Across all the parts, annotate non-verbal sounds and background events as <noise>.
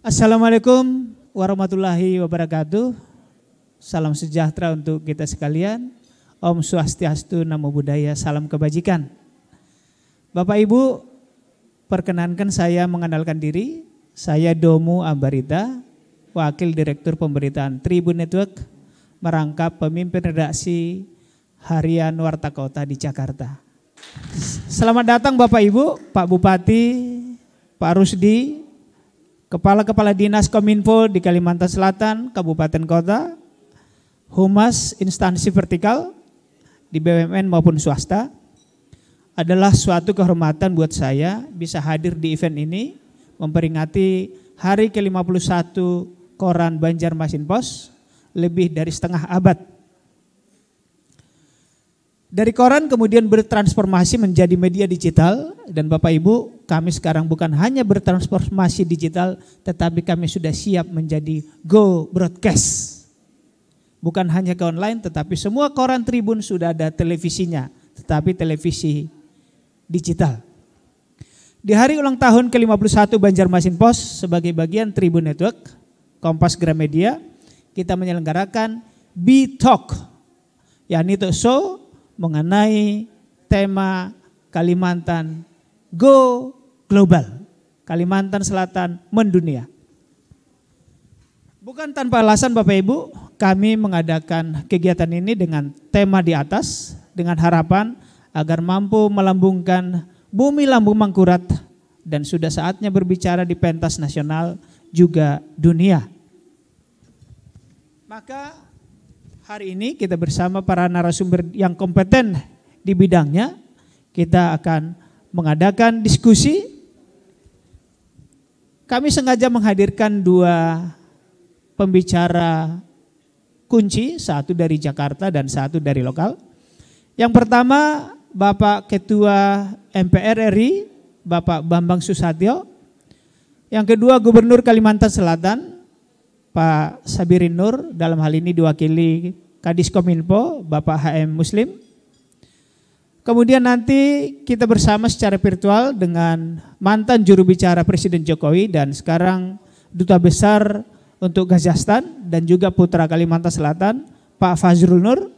Assalamualaikum warahmatullahi wabarakatuh. Salam sejahtera untuk kita sekalian. Om Swastiastu, Namo Buddhaya, Salam Kebajikan. Bapak Ibu, perkenankan saya mengandalkan diri. Saya Domu Ambarita, Wakil Direktur Pemberitaan Tribun Network, merangkap pemimpin redaksi Harian Warta Kota di Jakarta. Selamat datang Bapak Ibu, Pak Bupati, Pak Rusdi, Kepala-kepala dinas Kominfo di Kalimantan Selatan, kabupaten kota, humas instansi vertikal di BUMN maupun swasta adalah suatu kehormatan buat saya bisa hadir di event ini memperingati hari ke-51 Koran Banjarmasin Pos lebih dari setengah abad dari koran kemudian bertransformasi menjadi media digital dan Bapak Ibu kami sekarang bukan hanya bertransformasi digital tetapi kami sudah siap menjadi go broadcast. Bukan hanya ke online tetapi semua koran Tribun sudah ada televisinya tetapi televisi digital. Di hari ulang tahun ke-51 Banjarmasin Pos sebagai bagian Tribun Network Kompas Gramedia kita menyelenggarakan B Talk yakni talk show mengenai tema Kalimantan Go Global. Kalimantan Selatan mendunia. Bukan tanpa alasan Bapak Ibu, kami mengadakan kegiatan ini dengan tema di atas dengan harapan agar mampu melambungkan bumi lambung mangkurat dan sudah saatnya berbicara di pentas nasional juga dunia. Maka Hari ini kita bersama para narasumber yang kompeten di bidangnya, kita akan mengadakan diskusi. Kami sengaja menghadirkan dua pembicara kunci, satu dari Jakarta dan satu dari lokal. Yang pertama Bapak Ketua MPR RI, Bapak Bambang Susatyo. Yang kedua Gubernur Kalimantan Selatan, Pak Sabirin Nur dalam hal ini diwakili Kadis Kominfo Bapak HM Muslim. Kemudian nanti kita bersama secara virtual dengan mantan juru bicara Presiden Jokowi dan sekarang duta besar untuk Kazakhstan dan juga putra Kalimantan Selatan Pak Fazrul Nur.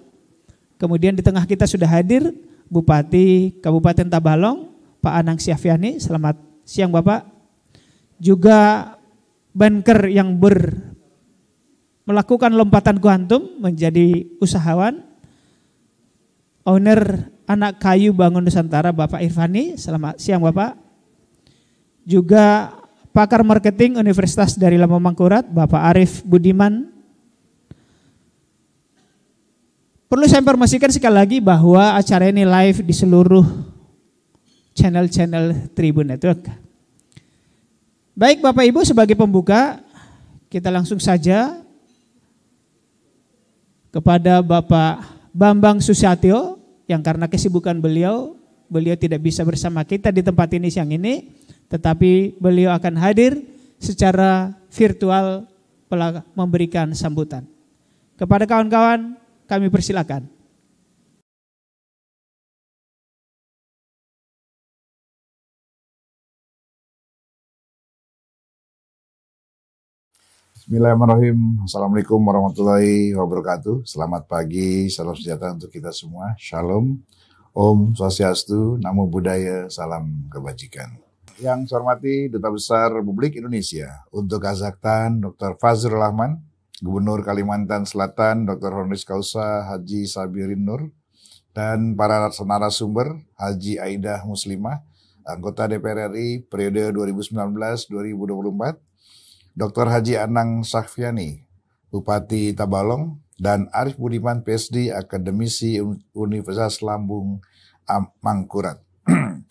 Kemudian di tengah kita sudah hadir Bupati Kabupaten Tabalong Pak Anang Syafiani Selamat siang Bapak. Juga banker yang ber melakukan lompatan kuantum menjadi usahawan, owner anak kayu bangun Nusantara Bapak Irfani, selamat siang Bapak. Juga pakar marketing Universitas dari Lama Mangkurat Bapak Arif Budiman. Perlu saya informasikan sekali lagi bahwa acara ini live di seluruh channel-channel Tribun Network. Baik Bapak Ibu sebagai pembuka kita langsung saja kepada Bapak Bambang Susatyo yang karena kesibukan beliau, beliau tidak bisa bersama kita di tempat ini siang ini, tetapi beliau akan hadir secara virtual memberikan sambutan. Kepada kawan-kawan, kami persilakan. Bismillahirrahmanirrahim. Assalamualaikum warahmatullahi wabarakatuh. Selamat pagi, salam sejahtera untuk kita semua. Shalom, Om Swastiastu, Namo Buddhaya, Salam Kebajikan. Yang saya hormati Duta Besar Republik Indonesia untuk Kazakhstan, Dr. Fazrul Rahman, Gubernur Kalimantan Selatan, Dr. Honoris Kausa Haji Sabirin Nur, dan para narasumber Haji Aidah Muslimah, anggota DPR RI periode 2019-2024, Dr. Haji Anang Sakfiani, Bupati Tabalong, dan Arif Budiman, PSD, Akademisi Universitas Lambung Mangkurat. <clears throat>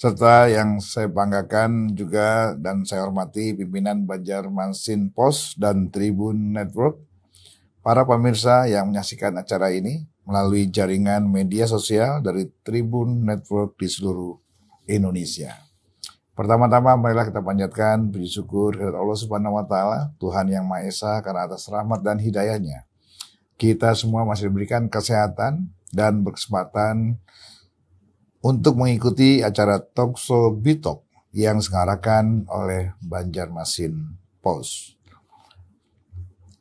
Serta yang saya banggakan juga dan saya hormati pimpinan Banjarmasin Pos dan Tribun Network, para pemirsa yang menyaksikan acara ini melalui jaringan media sosial dari Tribun Network di seluruh Indonesia. Pertama-tama marilah kita panjatkan puji syukur kepada Allah Subhanahu wa taala, Tuhan yang Maha Esa karena atas rahmat dan hidayahnya. Kita semua masih diberikan kesehatan dan berkesempatan untuk mengikuti acara Tokso Bitok yang diselenggarakan oleh Banjarmasin Post.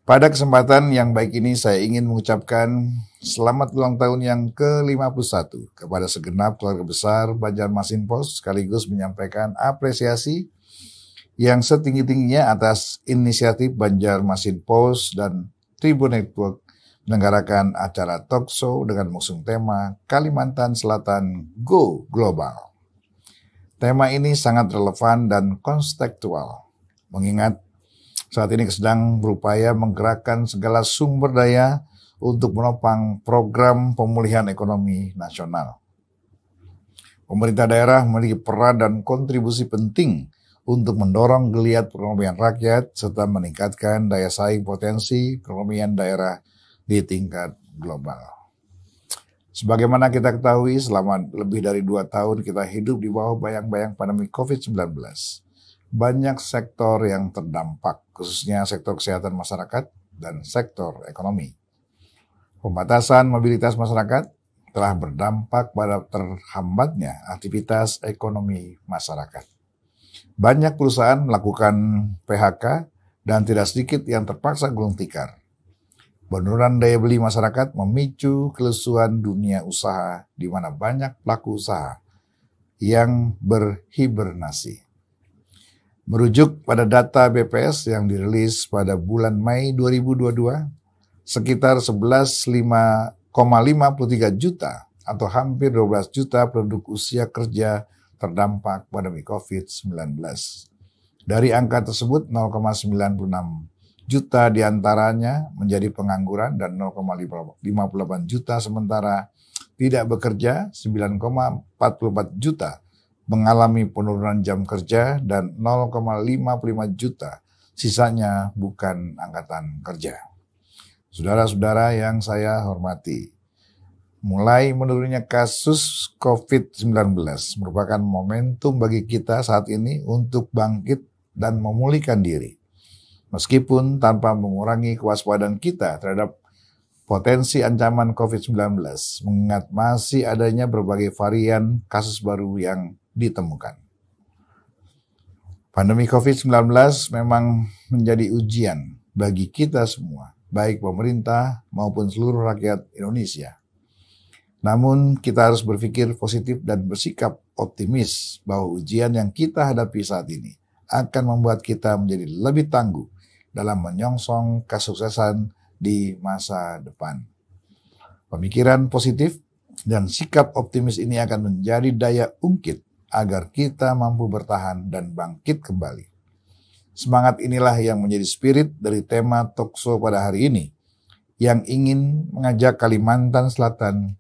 Pada kesempatan yang baik ini saya ingin mengucapkan Selamat ulang tahun yang ke-51 kepada segenap keluarga besar Banjarmasin Pos sekaligus menyampaikan apresiasi yang setinggi-tingginya atas inisiatif Banjarmasin Pos dan Tribun Network menenggarakan acara talk show dengan mengusung tema Kalimantan Selatan Go Global. Tema ini sangat relevan dan konstektual, mengingat saat ini sedang berupaya menggerakkan segala sumber daya untuk menopang program pemulihan ekonomi nasional. Pemerintah daerah memiliki peran dan kontribusi penting untuk mendorong geliat perekonomian rakyat serta meningkatkan daya saing potensi perekonomian daerah di tingkat global. Sebagaimana kita ketahui, selama lebih dari dua tahun kita hidup di bawah bayang-bayang pandemi COVID-19. Banyak sektor yang terdampak, khususnya sektor kesehatan masyarakat dan sektor ekonomi. Pembatasan mobilitas masyarakat telah berdampak pada terhambatnya aktivitas ekonomi masyarakat. Banyak perusahaan melakukan PHK dan tidak sedikit yang terpaksa gulung tikar. Penurunan daya beli masyarakat memicu kelesuan dunia usaha di mana banyak pelaku usaha yang berhibernasi. Merujuk pada data BPS yang dirilis pada bulan Mei 2022, sekitar 11,53 juta atau hampir 12 juta penduduk usia kerja terdampak pandemi COVID-19. Dari angka tersebut 0,96 juta diantaranya menjadi pengangguran dan 0,58 juta sementara tidak bekerja, 9,44 juta mengalami penurunan jam kerja dan 0,55 juta sisanya bukan angkatan kerja. Saudara-saudara yang saya hormati, mulai menurunnya kasus COVID-19 merupakan momentum bagi kita saat ini untuk bangkit dan memulihkan diri. Meskipun tanpa mengurangi kewaspadaan kita terhadap potensi ancaman COVID-19 mengingat masih adanya berbagai varian kasus baru yang ditemukan. Pandemi COVID-19 memang menjadi ujian bagi kita semua baik pemerintah maupun seluruh rakyat Indonesia. Namun kita harus berpikir positif dan bersikap optimis bahwa ujian yang kita hadapi saat ini akan membuat kita menjadi lebih tangguh dalam menyongsong kesuksesan di masa depan. Pemikiran positif dan sikap optimis ini akan menjadi daya ungkit agar kita mampu bertahan dan bangkit kembali. Semangat inilah yang menjadi spirit dari tema Tokso pada hari ini yang ingin mengajak Kalimantan Selatan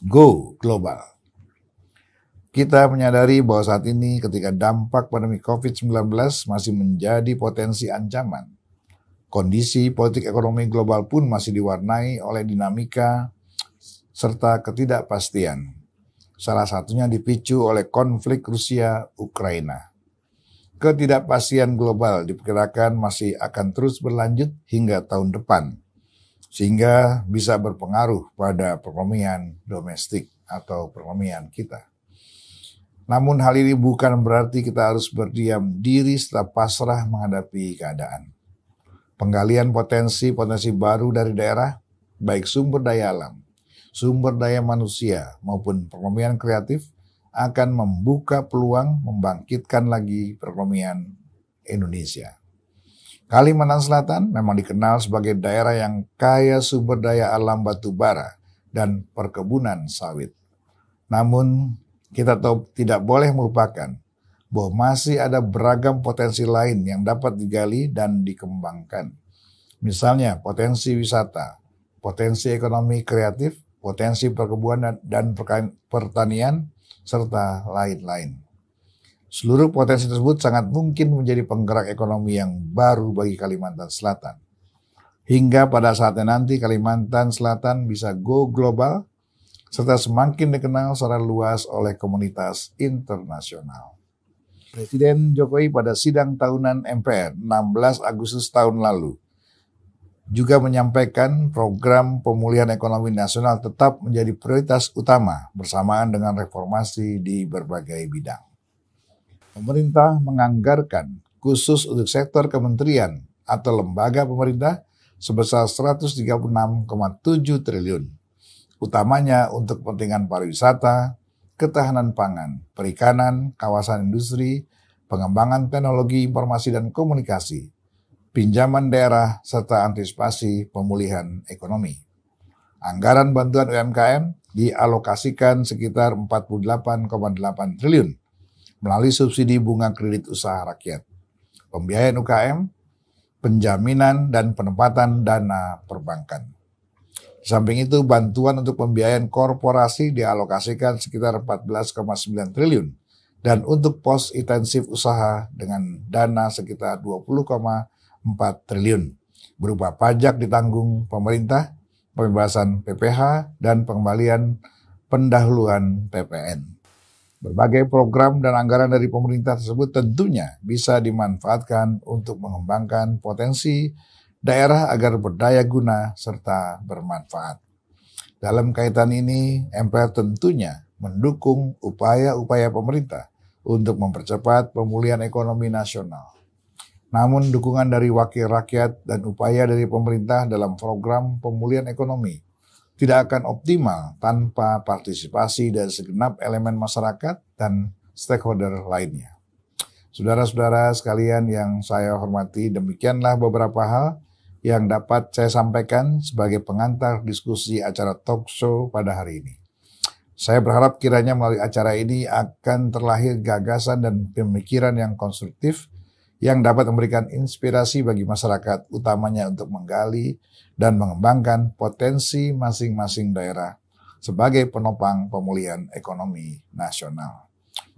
go global. Kita menyadari bahwa saat ini ketika dampak pandemi COVID-19 masih menjadi potensi ancaman. Kondisi politik ekonomi global pun masih diwarnai oleh dinamika serta ketidakpastian. Salah satunya dipicu oleh konflik Rusia-Ukraina ketidakpastian global diperkirakan masih akan terus berlanjut hingga tahun depan, sehingga bisa berpengaruh pada perekonomian domestik atau perekonomian kita. Namun hal ini bukan berarti kita harus berdiam diri setelah pasrah menghadapi keadaan. Penggalian potensi-potensi baru dari daerah, baik sumber daya alam, sumber daya manusia maupun perekonomian kreatif, akan membuka peluang membangkitkan lagi perekonomian Indonesia. Kalimantan Selatan memang dikenal sebagai daerah yang kaya sumber daya alam batu bara dan perkebunan sawit. Namun, kita tahu tidak boleh melupakan bahwa masih ada beragam potensi lain yang dapat digali dan dikembangkan. Misalnya potensi wisata, potensi ekonomi kreatif, potensi perkebunan dan pertanian, serta lain-lain. Seluruh potensi tersebut sangat mungkin menjadi penggerak ekonomi yang baru bagi Kalimantan Selatan. Hingga pada saatnya nanti Kalimantan Selatan bisa go global serta semakin dikenal secara luas oleh komunitas internasional. Presiden Jokowi pada sidang tahunan MPR 16 Agustus tahun lalu juga menyampaikan program pemulihan ekonomi nasional tetap menjadi prioritas utama bersamaan dengan reformasi di berbagai bidang. Pemerintah menganggarkan khusus untuk sektor kementerian atau lembaga pemerintah sebesar 136,7 triliun, utamanya untuk kepentingan pariwisata, ketahanan pangan, perikanan, kawasan industri, pengembangan teknologi informasi dan komunikasi, pinjaman daerah, serta antisipasi pemulihan ekonomi. Anggaran bantuan UMKM dialokasikan sekitar 48,8 triliun melalui subsidi bunga kredit usaha rakyat, pembiayaan UKM, penjaminan dan penempatan dana perbankan. samping itu, bantuan untuk pembiayaan korporasi dialokasikan sekitar 14,9 triliun dan untuk pos intensif usaha dengan dana sekitar triliun berupa pajak ditanggung pemerintah, pembebasan PPH, dan pengembalian pendahuluan PPN. Berbagai program dan anggaran dari pemerintah tersebut tentunya bisa dimanfaatkan untuk mengembangkan potensi daerah agar berdaya guna serta bermanfaat. Dalam kaitan ini, MPR tentunya mendukung upaya-upaya pemerintah untuk mempercepat pemulihan ekonomi nasional. Namun dukungan dari wakil rakyat dan upaya dari pemerintah dalam program pemulihan ekonomi tidak akan optimal tanpa partisipasi dan segenap elemen masyarakat dan stakeholder lainnya. Saudara-saudara sekalian yang saya hormati, demikianlah beberapa hal yang dapat saya sampaikan sebagai pengantar diskusi acara talk show pada hari ini. Saya berharap kiranya melalui acara ini akan terlahir gagasan dan pemikiran yang konstruktif yang dapat memberikan inspirasi bagi masyarakat, utamanya untuk menggali dan mengembangkan potensi masing-masing daerah sebagai penopang pemulihan ekonomi nasional.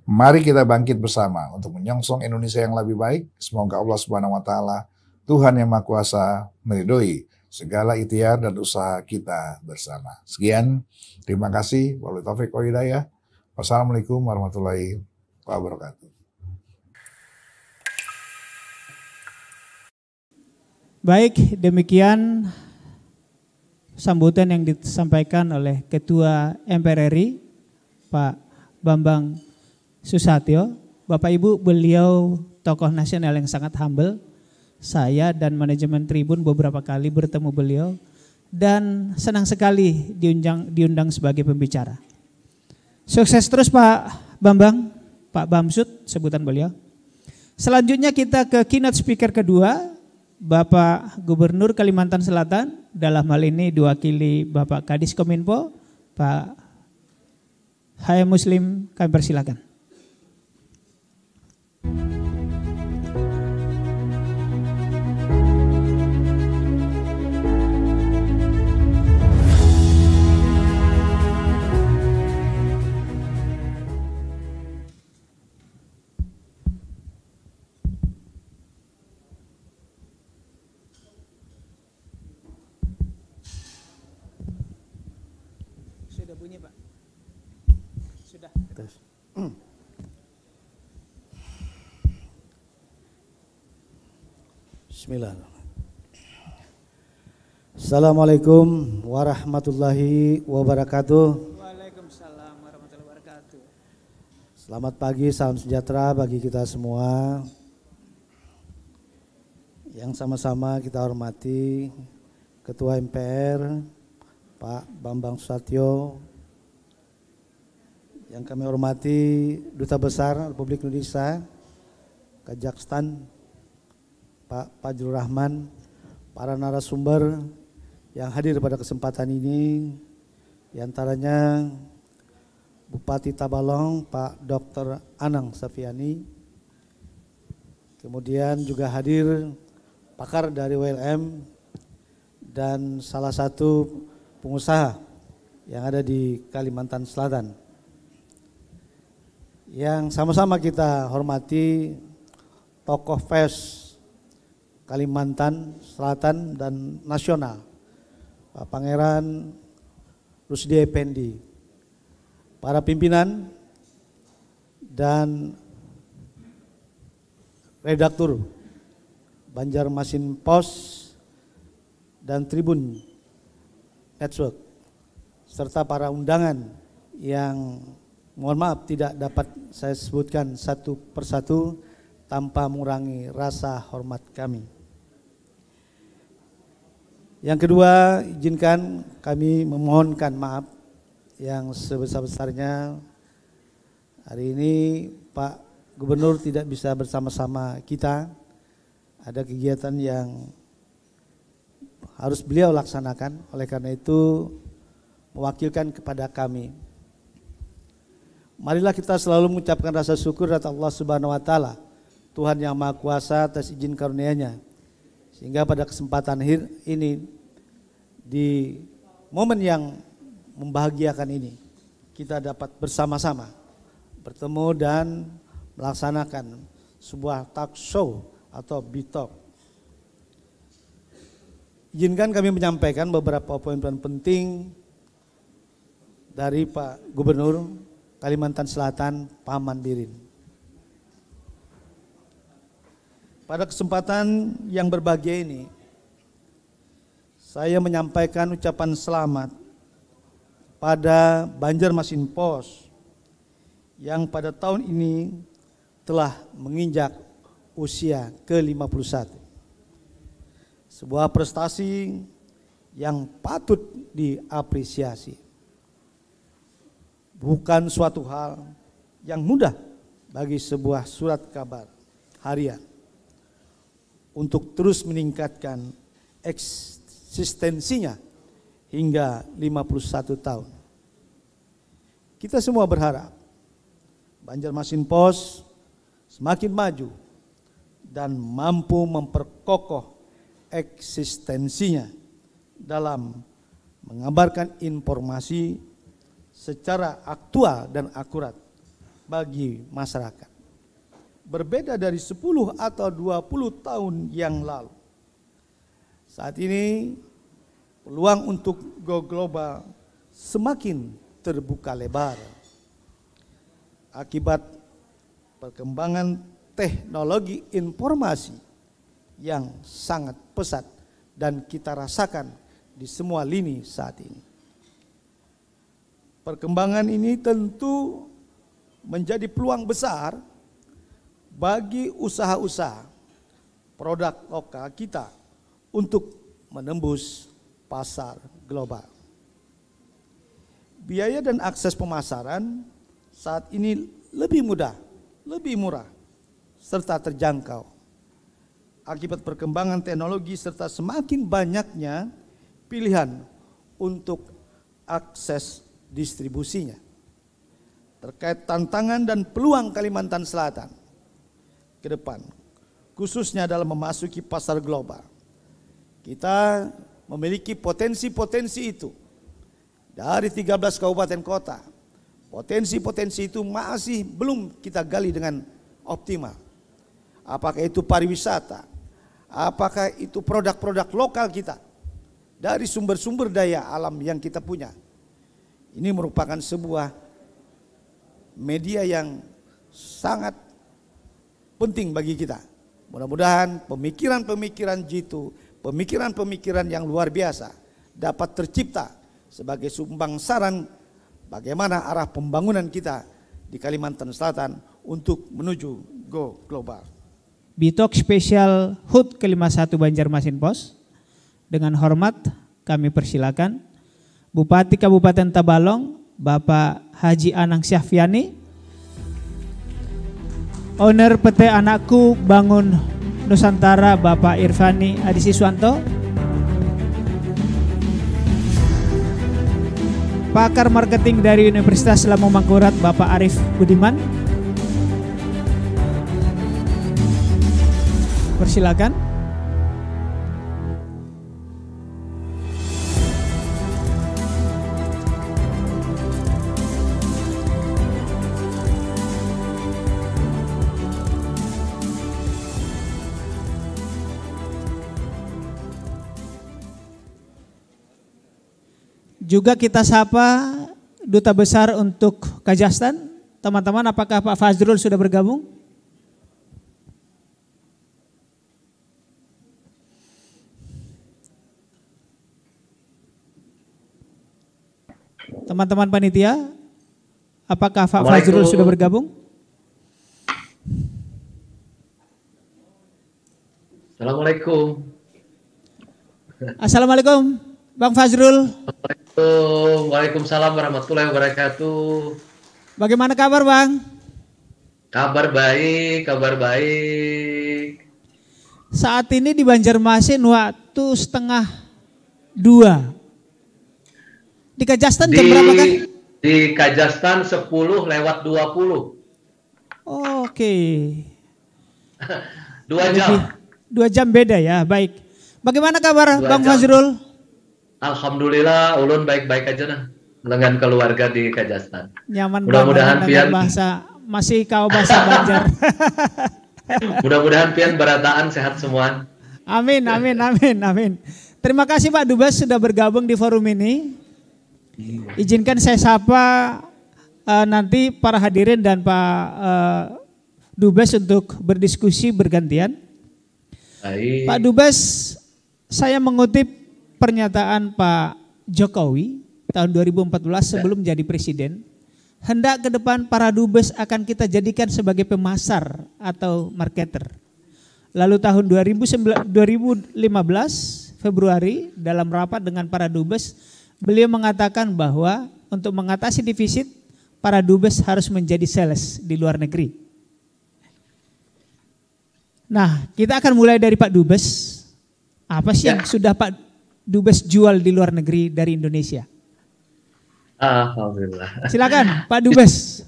Mari kita bangkit bersama untuk menyongsong Indonesia yang lebih baik. Semoga Allah Subhanahu wa taala, Tuhan yang Maha Kuasa, meridoi segala ikhtiar dan usaha kita bersama. Sekian, terima kasih. Wabillahi taufik wa hidayah. Wassalamualaikum warahmatullahi wabarakatuh. Baik, demikian sambutan yang disampaikan oleh Ketua MPR RI Pak Bambang Susatyo. Bapak Ibu, beliau tokoh nasional yang sangat humble. Saya dan manajemen Tribun beberapa kali bertemu beliau dan senang sekali diundang diundang sebagai pembicara. Sukses terus Pak Bambang, Pak Bamsud sebutan beliau. Selanjutnya kita ke keynote speaker kedua Bapak Gubernur Kalimantan Selatan, dalam hal ini diwakili Bapak Kadis Kominfo, Pak Hai Muslim, kami persilakan. Bismillah. Assalamualaikum warahmatullahi wabarakatuh. Waalaikumsalam warahmatullahi wabarakatuh. Selamat pagi, salam sejahtera bagi kita semua. Yang sama-sama kita hormati Ketua MPR Pak Bambang Susatyo, yang kami hormati Duta Besar Republik Indonesia Kajakstan Pak Fajrul Rahman, para narasumber yang hadir pada kesempatan ini, diantaranya Bupati Tabalong Pak Dr. Anang Safiani, kemudian juga hadir pakar dari WLM dan salah satu pengusaha yang ada di Kalimantan Selatan. Yang sama-sama kita hormati tokoh FES Kalimantan Selatan dan nasional. Pak Pangeran Rusdi Effendi, para pimpinan dan redaktur Banjarmasin Pos dan Tribun Network serta para undangan yang mohon maaf tidak dapat saya sebutkan satu persatu tanpa mengurangi rasa hormat kami. Yang kedua, izinkan kami memohonkan maaf yang sebesar-besarnya hari ini Pak Gubernur tidak bisa bersama-sama kita. Ada kegiatan yang harus beliau laksanakan, oleh karena itu mewakilkan kepada kami. Marilah kita selalu mengucapkan rasa syukur atas Allah Subhanahu wa taala, Tuhan yang Maha Kuasa atas izin karunia-Nya sehingga pada kesempatan ini di momen yang membahagiakan ini kita dapat bersama-sama bertemu dan melaksanakan sebuah talk show atau bitok. Izinkan kami menyampaikan beberapa poin-poin penting dari Pak Gubernur Kalimantan Selatan, Paman Birin. Pada kesempatan yang berbahagia ini, saya menyampaikan ucapan selamat pada Banjarmasin Pos yang pada tahun ini telah menginjak usia ke-51. Sebuah prestasi yang patut diapresiasi. Bukan suatu hal yang mudah bagi sebuah surat kabar harian untuk terus meningkatkan eksistensinya hingga 51 tahun. Kita semua berharap Banjarmasin Pos semakin maju dan mampu memperkokoh eksistensinya dalam mengabarkan informasi secara aktual dan akurat bagi masyarakat berbeda dari 10 atau 20 tahun yang lalu. Saat ini peluang untuk go global semakin terbuka lebar. Akibat perkembangan teknologi informasi yang sangat pesat dan kita rasakan di semua lini saat ini. Perkembangan ini tentu menjadi peluang besar bagi usaha-usaha produk lokal kita untuk menembus pasar global. Biaya dan akses pemasaran saat ini lebih mudah, lebih murah, serta terjangkau. Akibat perkembangan teknologi serta semakin banyaknya pilihan untuk akses distribusinya. Terkait tantangan dan peluang Kalimantan Selatan – ke depan, khususnya dalam memasuki pasar global. Kita memiliki potensi-potensi itu dari 13 kabupaten kota. Potensi-potensi itu masih belum kita gali dengan optimal. Apakah itu pariwisata? Apakah itu produk-produk lokal kita? Dari sumber-sumber daya alam yang kita punya. Ini merupakan sebuah media yang sangat penting bagi kita. Mudah-mudahan pemikiran-pemikiran jitu, pemikiran-pemikiran yang luar biasa dapat tercipta sebagai sumbang saran bagaimana arah pembangunan kita di Kalimantan Selatan untuk menuju go global. Bitok Special HUT ke-51 Banjarmasin Pos, dengan hormat kami persilakan Bupati Kabupaten Tabalong, Bapak Haji Anang Syafiani owner PT Anakku Bangun Nusantara Bapak Irfani Adi Siswanto pakar marketing dari Universitas Lamu Mangkurat Bapak Arif Budiman persilakan Juga kita sapa Duta Besar untuk Kajastan, Teman-teman, apakah Pak Fazrul sudah bergabung? Teman-teman panitia, apakah Pak Fazrul sudah bergabung? Assalamualaikum. Assalamualaikum. Bang Fazrul. Assalamualaikum. Waalaikumsalam warahmatullahi wabarakatuh. Bagaimana kabar, Bang? Kabar baik, kabar baik. Saat ini di Banjarmasin waktu setengah dua. Di Kajastan di, jam berapa kan? Di Kajastan 10 lewat 20. Oh, Oke. Okay. dua jam. Dua jam beda ya, baik. Bagaimana kabar dua Bang jam. Fazrul? Alhamdulillah ulun baik-baik aja nah dengan keluarga di Kajastan. Nyaman Mudah-mudahan pian bahasa masih kau bahasa Banjar. <laughs> Mudah-mudahan pian berataan sehat semua. Amin amin amin amin. Terima kasih Pak Dubes sudah bergabung di forum ini. Izinkan saya sapa uh, nanti para hadirin dan Pak uh, Dubes untuk berdiskusi bergantian. Baik. Pak Dubes, saya mengutip pernyataan Pak Jokowi tahun 2014 sebelum jadi presiden, hendak ke depan para dubes akan kita jadikan sebagai pemasar atau marketer. Lalu tahun 2015 Februari dalam rapat dengan para dubes, beliau mengatakan bahwa untuk mengatasi defisit para dubes harus menjadi sales di luar negeri. Nah, kita akan mulai dari Pak Dubes. Apa sih ya. yang sudah Pak dubes jual di luar negeri dari Indonesia. Alhamdulillah. Silakan <laughs> Pak Dubes.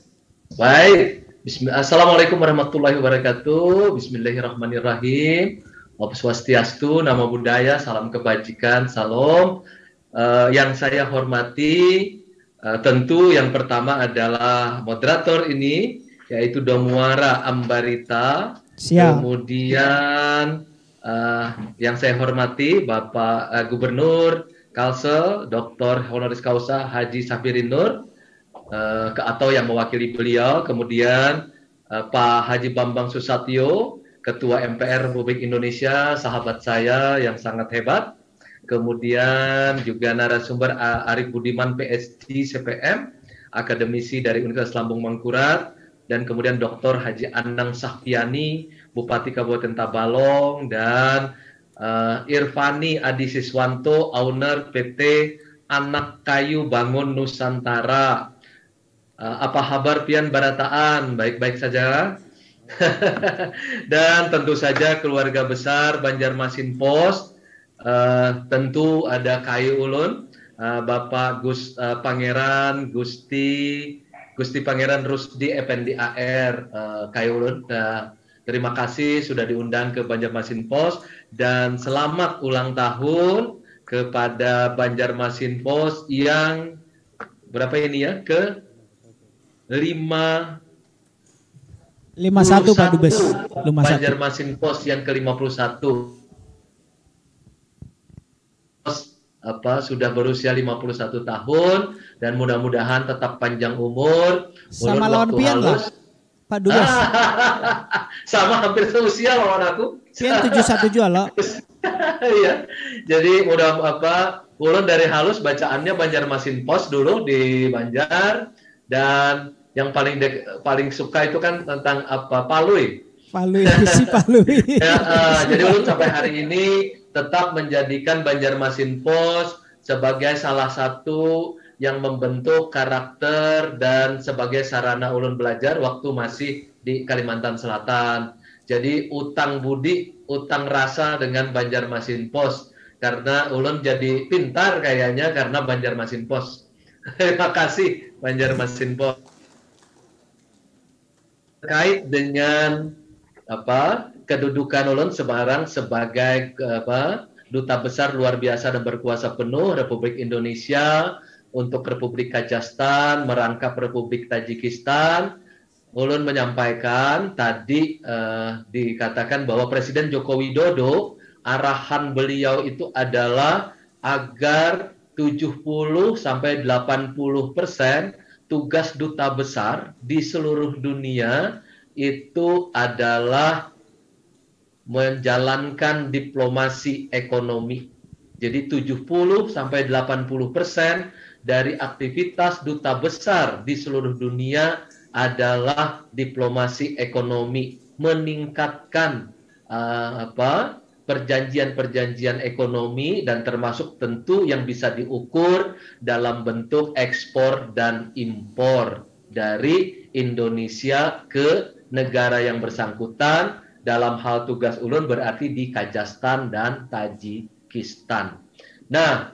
Baik. Assalamualaikum warahmatullahi wabarakatuh. Bismillahirrahmanirrahim. Om Swastiastu, Nama Budaya, Salam Kebajikan, Salam. Uh, yang saya hormati uh, tentu yang pertama adalah moderator ini yaitu Domuara Ambarita. Siap. Kemudian uh, yang saya hormati Bapak uh, Gubernur Kalsel Dr. Honoris Causa Haji Safirin Nur uh, atau yang mewakili beliau, kemudian uh, Pak Haji Bambang Susatyo Ketua MPR Republik Indonesia, sahabat saya yang sangat hebat. Kemudian juga narasumber Arif Budiman PhD CPM, akademisi dari Universitas Lambung Mangkurat dan kemudian Dr. Haji Anang Sahpiani Bupati Kabupaten Tabalong dan uh, Irfani Adi Siswanto, owner PT Anak Kayu Bangun Nusantara. Uh, apa kabar Pian Barataan? Baik-baik saja. <laughs> Dan tentu saja keluarga besar Banjarmasin Pos. Uh, eh, tentu ada Kayu Ulun, uh, Bapak Gus uh, Pangeran Gusti Gusti Pangeran Rusdi FNDAR uh, Kayu Ulun. Uh, Terima kasih sudah diundang ke Banjarmasin Pos dan selamat ulang tahun kepada Banjarmasin Pos yang berapa ini ya? Ke lima lima satu Pak Dubes. Banjarmasin Pos yang ke-51. lima puluh apa sudah berusia 51 tahun dan mudah-mudahan tetap panjang umur, Sama lawan pian Lah Pak Dubes. <laughs> Sama hampir seusia lawan aku. 71 juga loh. Iya. Jadi udah apa ulun dari halus bacaannya Banjarmasin Pos dulu di Banjar dan yang paling dek, paling suka itu kan tentang apa Palui. Palui <laughs> si Palui. ya, uh, <laughs> jadi ulun sampai hari ini tetap menjadikan Banjarmasin Pos sebagai salah satu yang membentuk karakter dan sebagai sarana ulun belajar waktu masih di Kalimantan Selatan. Jadi utang budi, utang rasa dengan Banjarmasin Pos karena ulun jadi pintar kayaknya karena Banjarmasin Pos. <laughs> Terima kasih Banjarmasin Pos. Terkait dengan apa kedudukan ulun sebarang sebagai apa duta besar luar biasa dan berkuasa penuh Republik Indonesia untuk Republik Kazakhstan, merangkap Republik Tajikistan. Ulun menyampaikan tadi eh, dikatakan bahwa Presiden Joko Widodo arahan beliau itu adalah agar 70 sampai 80 persen tugas duta besar di seluruh dunia itu adalah menjalankan diplomasi ekonomi. Jadi 70 sampai 80 persen dari aktivitas duta besar di seluruh dunia adalah diplomasi ekonomi, meningkatkan uh, apa perjanjian-perjanjian ekonomi dan termasuk tentu yang bisa diukur dalam bentuk ekspor dan impor dari Indonesia ke negara yang bersangkutan dalam hal tugas ulun berarti di Kajastan dan Tajikistan. Nah,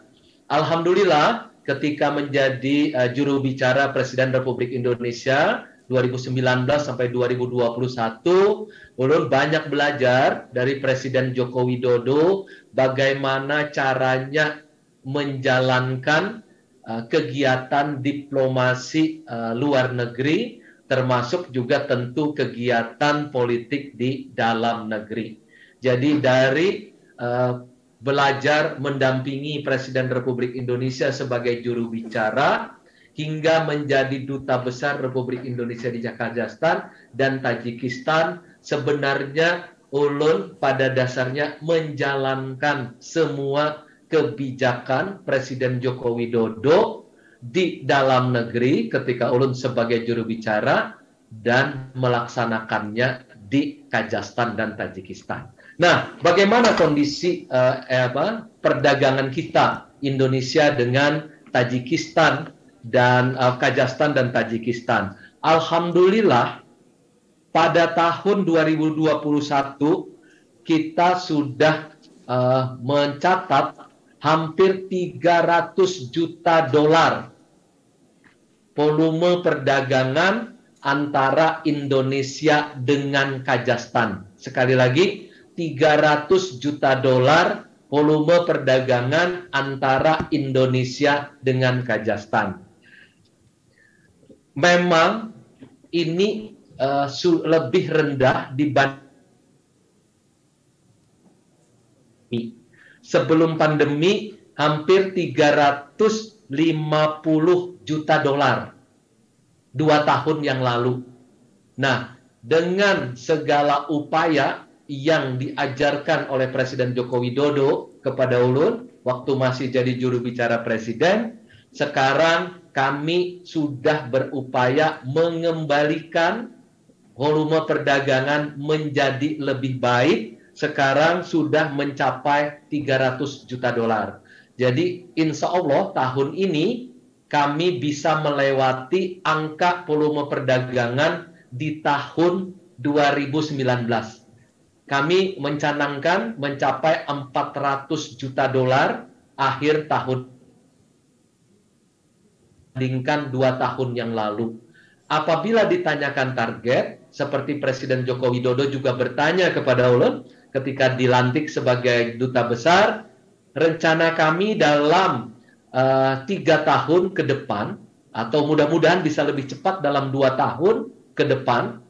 alhamdulillah ketika menjadi uh, eh, juru bicara Presiden Republik Indonesia 2019 sampai 2021 ulun banyak belajar dari Presiden Joko Widodo bagaimana caranya menjalankan uh, kegiatan diplomasi uh, luar negeri termasuk juga tentu kegiatan politik di dalam negeri. Jadi dari uh, belajar mendampingi Presiden Republik Indonesia sebagai juru bicara hingga menjadi duta besar Republik Indonesia di Kazakhstan dan Tajikistan sebenarnya Ulun pada dasarnya menjalankan semua kebijakan Presiden Joko Widodo di dalam negeri ketika Ulun sebagai juru bicara dan melaksanakannya di Kazakhstan dan Tajikistan. Nah, bagaimana kondisi uh, apa, perdagangan kita Indonesia dengan Tajikistan dan uh, Kazakhstan dan Tajikistan? Alhamdulillah pada tahun 2021 kita sudah uh, mencatat hampir 300 juta dolar volume perdagangan antara Indonesia dengan Kajastan Sekali lagi, 300 juta dolar volume perdagangan antara Indonesia dengan Kazakhstan. Memang ini uh, lebih rendah dibanding sebelum pandemi hampir 350 juta dolar dua tahun yang lalu. Nah, dengan segala upaya yang diajarkan oleh Presiden Joko Widodo kepada ulun waktu masih jadi juru bicara presiden, sekarang kami sudah berupaya mengembalikan volume perdagangan menjadi lebih baik. Sekarang sudah mencapai 300 juta dolar. Jadi insya Allah tahun ini kami bisa melewati angka volume perdagangan di tahun 2019 kami mencanangkan mencapai 400 juta dolar akhir tahun dibandingkan dua tahun yang lalu. Apabila ditanyakan target, seperti Presiden Joko Widodo juga bertanya kepada Ulun ketika dilantik sebagai duta besar, rencana kami dalam eh, tiga tahun ke depan atau mudah-mudahan bisa lebih cepat dalam dua tahun ke depan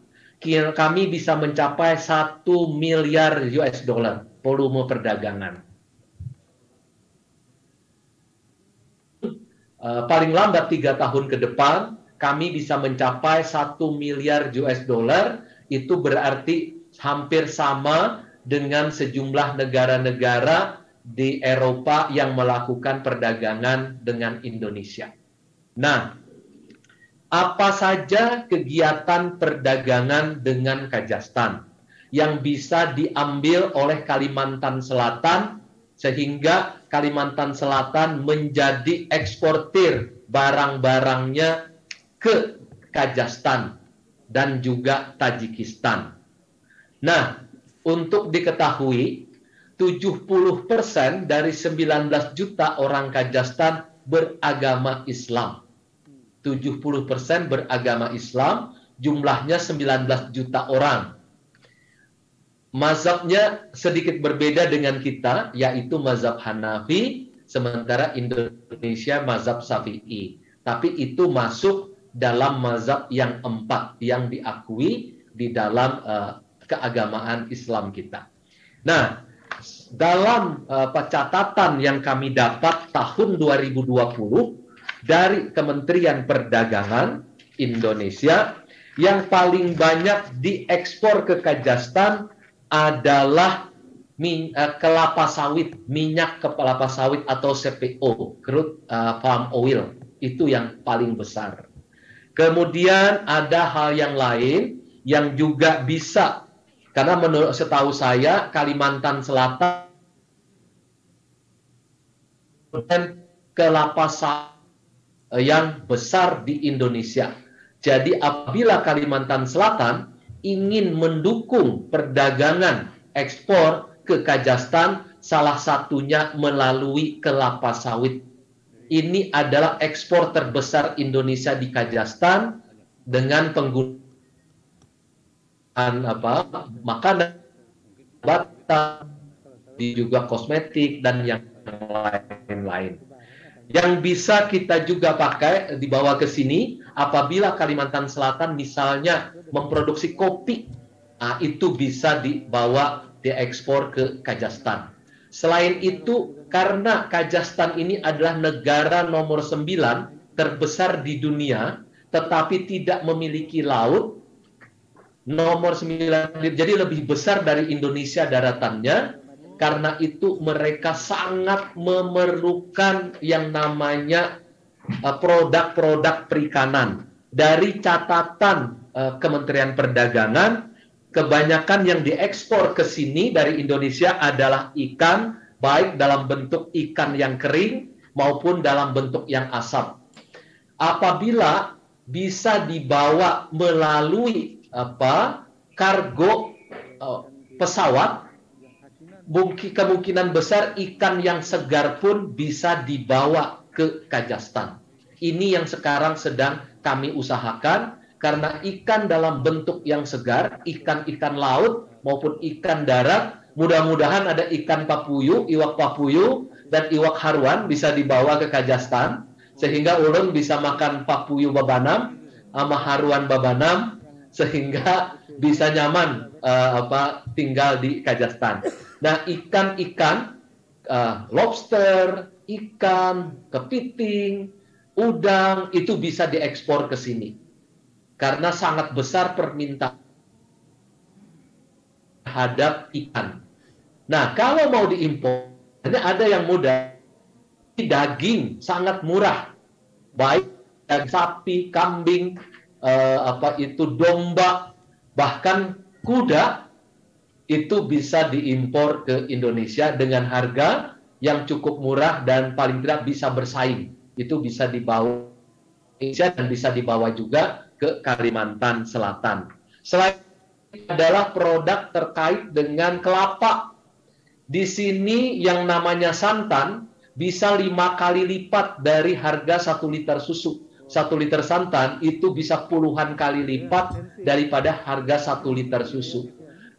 kami bisa mencapai 1 miliar US dollar volume perdagangan. Eh, paling lambat tiga tahun ke depan, kami bisa mencapai 1 miliar US dollar, itu berarti hampir sama dengan sejumlah negara-negara di Eropa yang melakukan perdagangan dengan Indonesia. Nah, apa saja kegiatan perdagangan dengan Kajastan yang bisa diambil oleh Kalimantan Selatan sehingga Kalimantan Selatan menjadi eksportir barang-barangnya ke Kajastan dan juga Tajikistan. Nah, untuk diketahui 70% dari 19 juta orang Kajastan beragama Islam 70% beragama Islam, jumlahnya 19 juta orang. Mazhabnya sedikit berbeda dengan kita, yaitu mazhab Hanafi, sementara Indonesia mazhab Syafi'i. Tapi itu masuk dalam mazhab yang empat yang diakui di dalam uh, keagamaan Islam kita. Nah, dalam uh, eh, catatan yang kami dapat tahun 2020 dari Kementerian Perdagangan Indonesia yang paling banyak diekspor ke Kazakhstan adalah eh, kelapa sawit, minyak kelapa sawit atau CPO, crude eh, palm oil. Itu yang paling besar. Kemudian ada hal yang lain yang juga bisa karena menurut setahu saya Kalimantan Selatan kelapa sawit Eh, yang besar di Indonesia. Jadi apabila Kalimantan Selatan ingin mendukung perdagangan ekspor ke Kazakhstan, salah satunya melalui kelapa sawit. Ini adalah ekspor terbesar Indonesia di Kazakhstan dengan penggunaan apa makanan, batang, juga kosmetik dan yang lain-lain yang bisa kita juga pakai dibawa ke sini apabila Kalimantan Selatan misalnya memproduksi kopi nah, itu bisa dibawa diekspor ke Kajastan. Selain itu karena Kajastan ini adalah negara nomor 9 terbesar di dunia tetapi tidak memiliki laut nomor 9 jadi lebih besar dari Indonesia daratannya karena itu mereka sangat memerlukan yang namanya eh, produk-produk perikanan. Dari catatan eh, Kementerian Perdagangan, kebanyakan yang diekspor ke sini dari Indonesia adalah ikan, baik dalam bentuk ikan yang kering maupun dalam bentuk yang asap. Apabila bisa dibawa melalui apa kargo eh, pesawat mungkin kemungkinan besar ikan yang segar pun bisa dibawa ke Kajastan. Ini yang sekarang sedang kami usahakan karena ikan dalam bentuk yang segar, ikan-ikan laut maupun ikan darat, mudah-mudahan ada ikan papuyu, iwak papuyu dan iwak haruan bisa dibawa ke Kajastan sehingga ulun bisa makan papuyu babanam sama haruan babanam sehingga bisa nyaman uh, apa tinggal di Kazakhstan. Nah, ikan-ikan uh, lobster, ikan, kepiting, udang itu bisa diekspor ke sini. Karena sangat besar permintaan terhadap ikan. Nah, kalau mau diimpor, ada yang mudah. Daging sangat murah. Baik dan sapi, kambing, eh, apa itu domba, bahkan kuda itu bisa diimpor ke Indonesia dengan harga yang cukup murah dan paling tidak bisa bersaing. Itu bisa dibawa Indonesia dan bisa dibawa juga ke Kalimantan Selatan. Selain adalah produk terkait dengan kelapa. Di sini yang namanya santan bisa lima kali lipat dari harga satu liter susu satu liter santan itu bisa puluhan kali iya, lipat iya, iya. daripada harga satu liter susu.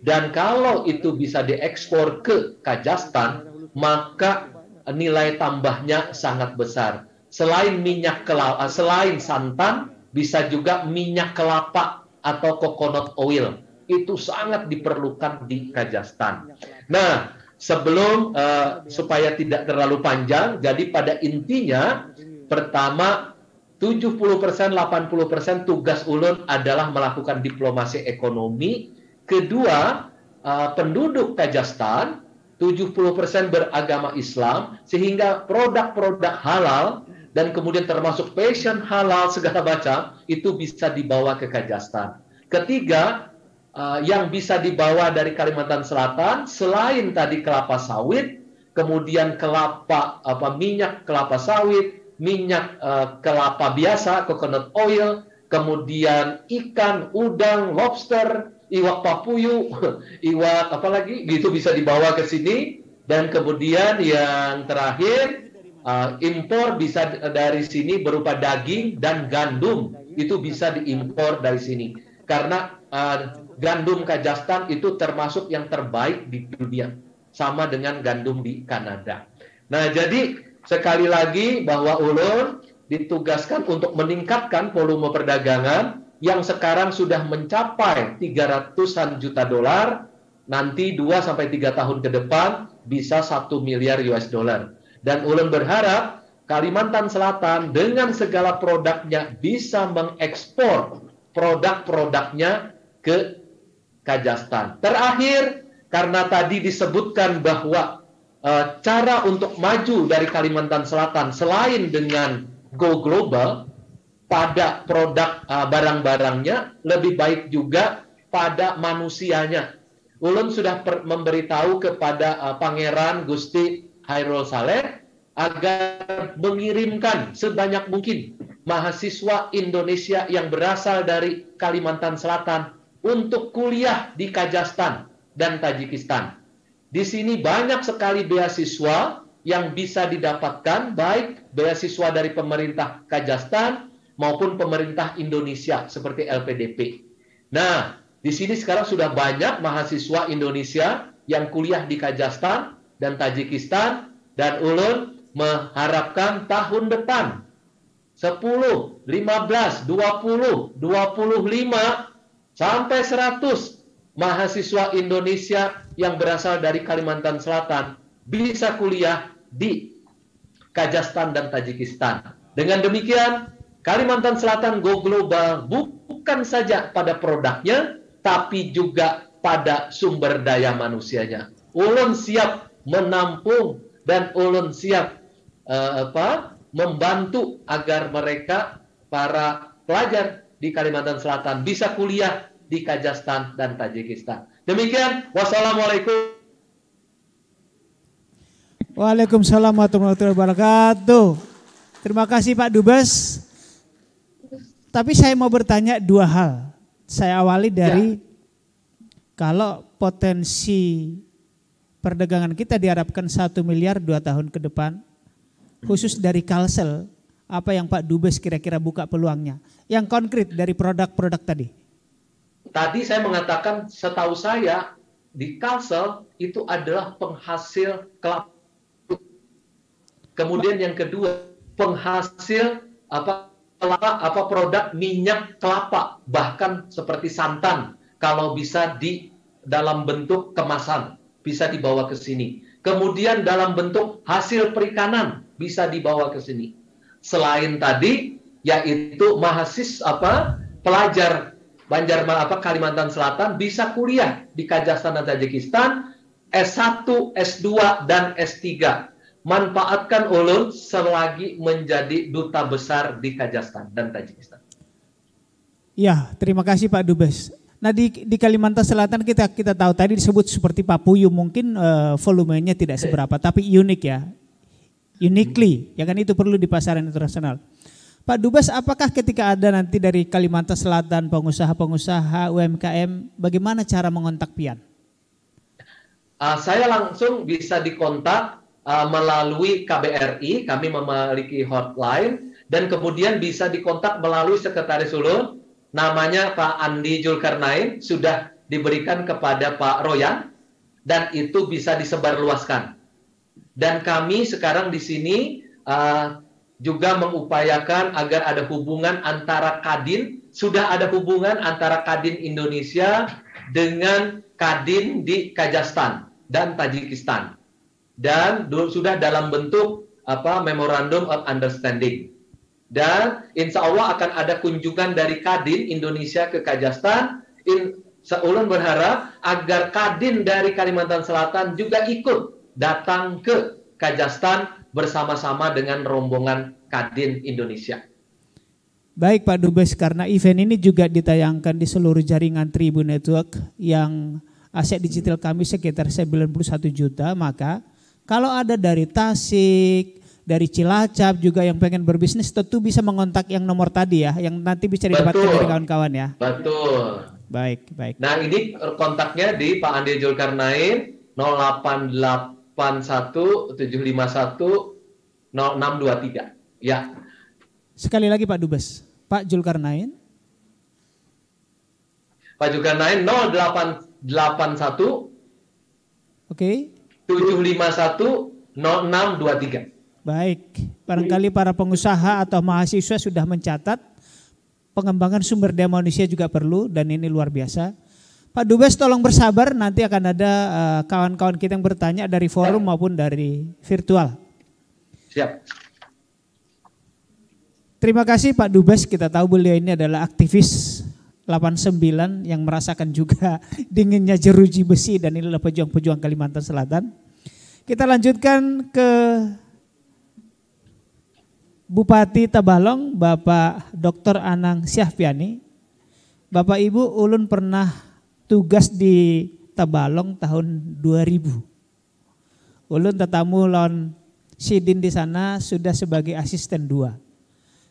Dan kalau itu bisa diekspor ke Kajastan maka nilai tambahnya sangat besar. Selain minyak kelapa, eh, selain santan, bisa juga minyak kelapa atau coconut oil. Itu sangat diperlukan di Kajastan. Nah, sebelum uh, supaya tidak terlalu panjang, jadi pada intinya pertama 70%, 80% tugas ulun adalah melakukan diplomasi ekonomi. Kedua, uh, penduduk Kazakhstan 70% beragama Islam sehingga produk-produk halal dan kemudian termasuk fashion halal segala macam itu bisa dibawa ke Kajastan. Ketiga, eh, yang bisa dibawa dari Kalimantan Selatan selain tadi kelapa sawit, kemudian kelapa apa minyak kelapa sawit, minyak uh, kelapa biasa, coconut oil, kemudian ikan, udang, lobster, iwak papuyu, <laughs> iwak apa lagi, gitu bisa dibawa ke sini. Dan kemudian yang terakhir, uh, impor bisa dari sini berupa daging dan gandum. Itu bisa diimpor dari sini. Karena uh, gandum kajastan itu termasuk yang terbaik di dunia. Sama dengan gandum di Kanada. Nah, jadi Sekali lagi bahwa ulun ditugaskan untuk meningkatkan volume perdagangan yang sekarang sudah mencapai 300-an juta dolar, nanti 2 sampai 3 tahun ke depan bisa 1 miliar US dollar. Dan ulun berharap Kalimantan Selatan dengan segala produknya bisa mengekspor produk-produknya ke Kajastan Terakhir, karena tadi disebutkan bahwa Eh, cara untuk maju dari Kalimantan Selatan selain dengan go global pada produk uh, barang-barangnya lebih baik juga pada manusianya. Ulun sudah memberitahu kepada uh, Pangeran Gusti Hairul Saleh agar mengirimkan sebanyak mungkin mahasiswa Indonesia yang berasal dari Kalimantan Selatan untuk kuliah di Kajastan dan Tajikistan. Di sini banyak sekali beasiswa yang bisa didapatkan baik beasiswa dari pemerintah Kajastan maupun pemerintah Indonesia seperti LPDP. Nah, di sini sekarang sudah banyak mahasiswa Indonesia yang kuliah di Kajastan dan Tajikistan dan ulun mengharapkan tahun depan 10, 15, 20, 25 sampai 100 mahasiswa Indonesia yang berasal dari Kalimantan Selatan bisa kuliah di Kajastan dan Tajikistan. Dengan demikian, Kalimantan Selatan go global bukan saja pada produknya, tapi juga pada sumber daya manusianya. Ulun siap menampung dan ulun siap uh, apa membantu agar mereka para pelajar di Kalimantan Selatan bisa kuliah di Kajastan dan Tajikistan. Demikian, wassalamualaikum. Waalaikumsalam warahmatullahi wabarakatuh. Terima kasih Pak Dubes. Tapi saya mau bertanya dua hal. Saya awali ya. dari ya. kalau potensi perdagangan kita diharapkan satu miliar dua tahun ke depan, khusus dari Kalsel, apa yang Pak Dubes kira-kira buka peluangnya? Yang konkret dari produk-produk tadi. Tadi saya mengatakan setahu saya di Kalsel itu adalah penghasil kelapa. Kemudian yang kedua penghasil apa kelapa apa produk minyak kelapa bahkan seperti santan kalau bisa di dalam bentuk kemasan bisa dibawa ke sini. Kemudian dalam bentuk hasil perikanan bisa dibawa ke sini. Selain tadi yaitu mahasis apa pelajar Banjar apa Kalimantan Selatan bisa kuliah di Kazakhstan dan Tajikistan S1, S2 dan S3. Manfaatkan ulun selagi menjadi duta besar di Kazakhstan dan Tajikistan. Ya, terima kasih Pak Dubes. Nah di, di Kalimantan Selatan kita kita tahu tadi disebut seperti Papua mungkin uh, volumenya tidak seberapa tapi unik ya, uniquely ya kan itu perlu di pasaran internasional. Pak Dubes, apakah ketika ada nanti dari Kalimantan Selatan pengusaha-pengusaha UMKM, bagaimana cara mengontak Pian? Uh, saya langsung bisa dikontak uh, melalui KBRI, kami memiliki hotline, dan kemudian bisa dikontak melalui Sekretaris Ulun, namanya Pak Andi Julkarnain, sudah diberikan kepada Pak Royan, dan itu bisa disebarluaskan. Dan kami sekarang di sini uh, juga mengupayakan agar ada hubungan antara Kadin, sudah ada hubungan antara Kadin Indonesia dengan Kadin di Kazakhstan dan Tajikistan. Dan sudah dalam bentuk apa memorandum of understanding. Dan insya Allah akan ada kunjungan dari Kadin Indonesia ke Kazakhstan. In, Seulun berharap agar Kadin dari Kalimantan Selatan juga ikut datang ke Kazakhstan bersama-sama dengan rombongan Kadin Indonesia. Baik Pak Dubes, karena event ini juga ditayangkan di seluruh jaringan Tribun Network yang aset digital kami sekitar 91 juta, maka kalau ada dari Tasik, dari Cilacap juga yang pengen berbisnis tentu bisa mengontak yang nomor tadi ya, yang nanti bisa didapatkan dari kawan-kawan ya. Betul. Baik, baik. Nah ini kontaknya di Pak Andi Julkarnain 088 PAN 1 751 0623. Ya. Sekali lagi Pak Dubes. Pak Julkarnain. Pak Julkarnain 0881 Oke. Okay. 751 0623. Baik, barangkali para pengusaha atau mahasiswa sudah mencatat pengembangan sumber daya manusia juga perlu dan ini luar biasa. Pak Dubes tolong bersabar nanti akan ada eh, kawan-kawan uh, kita yang bertanya dari forum maupun dari virtual. Siap. Terima kasih Pak Dubes, kita tahu beliau ini adalah aktivis 89 yang merasakan juga <laughs> dinginnya jeruji besi dan ini adalah pejuang-pejuang Kalimantan Selatan. Kita lanjutkan ke Bupati Tabalong, Bapak Dr. Anang Syahpiani. Bapak Ibu Ulun pernah tugas di Tabalong tahun 2000. Ulun tetamu lon Sidin di sana sudah sebagai asisten dua.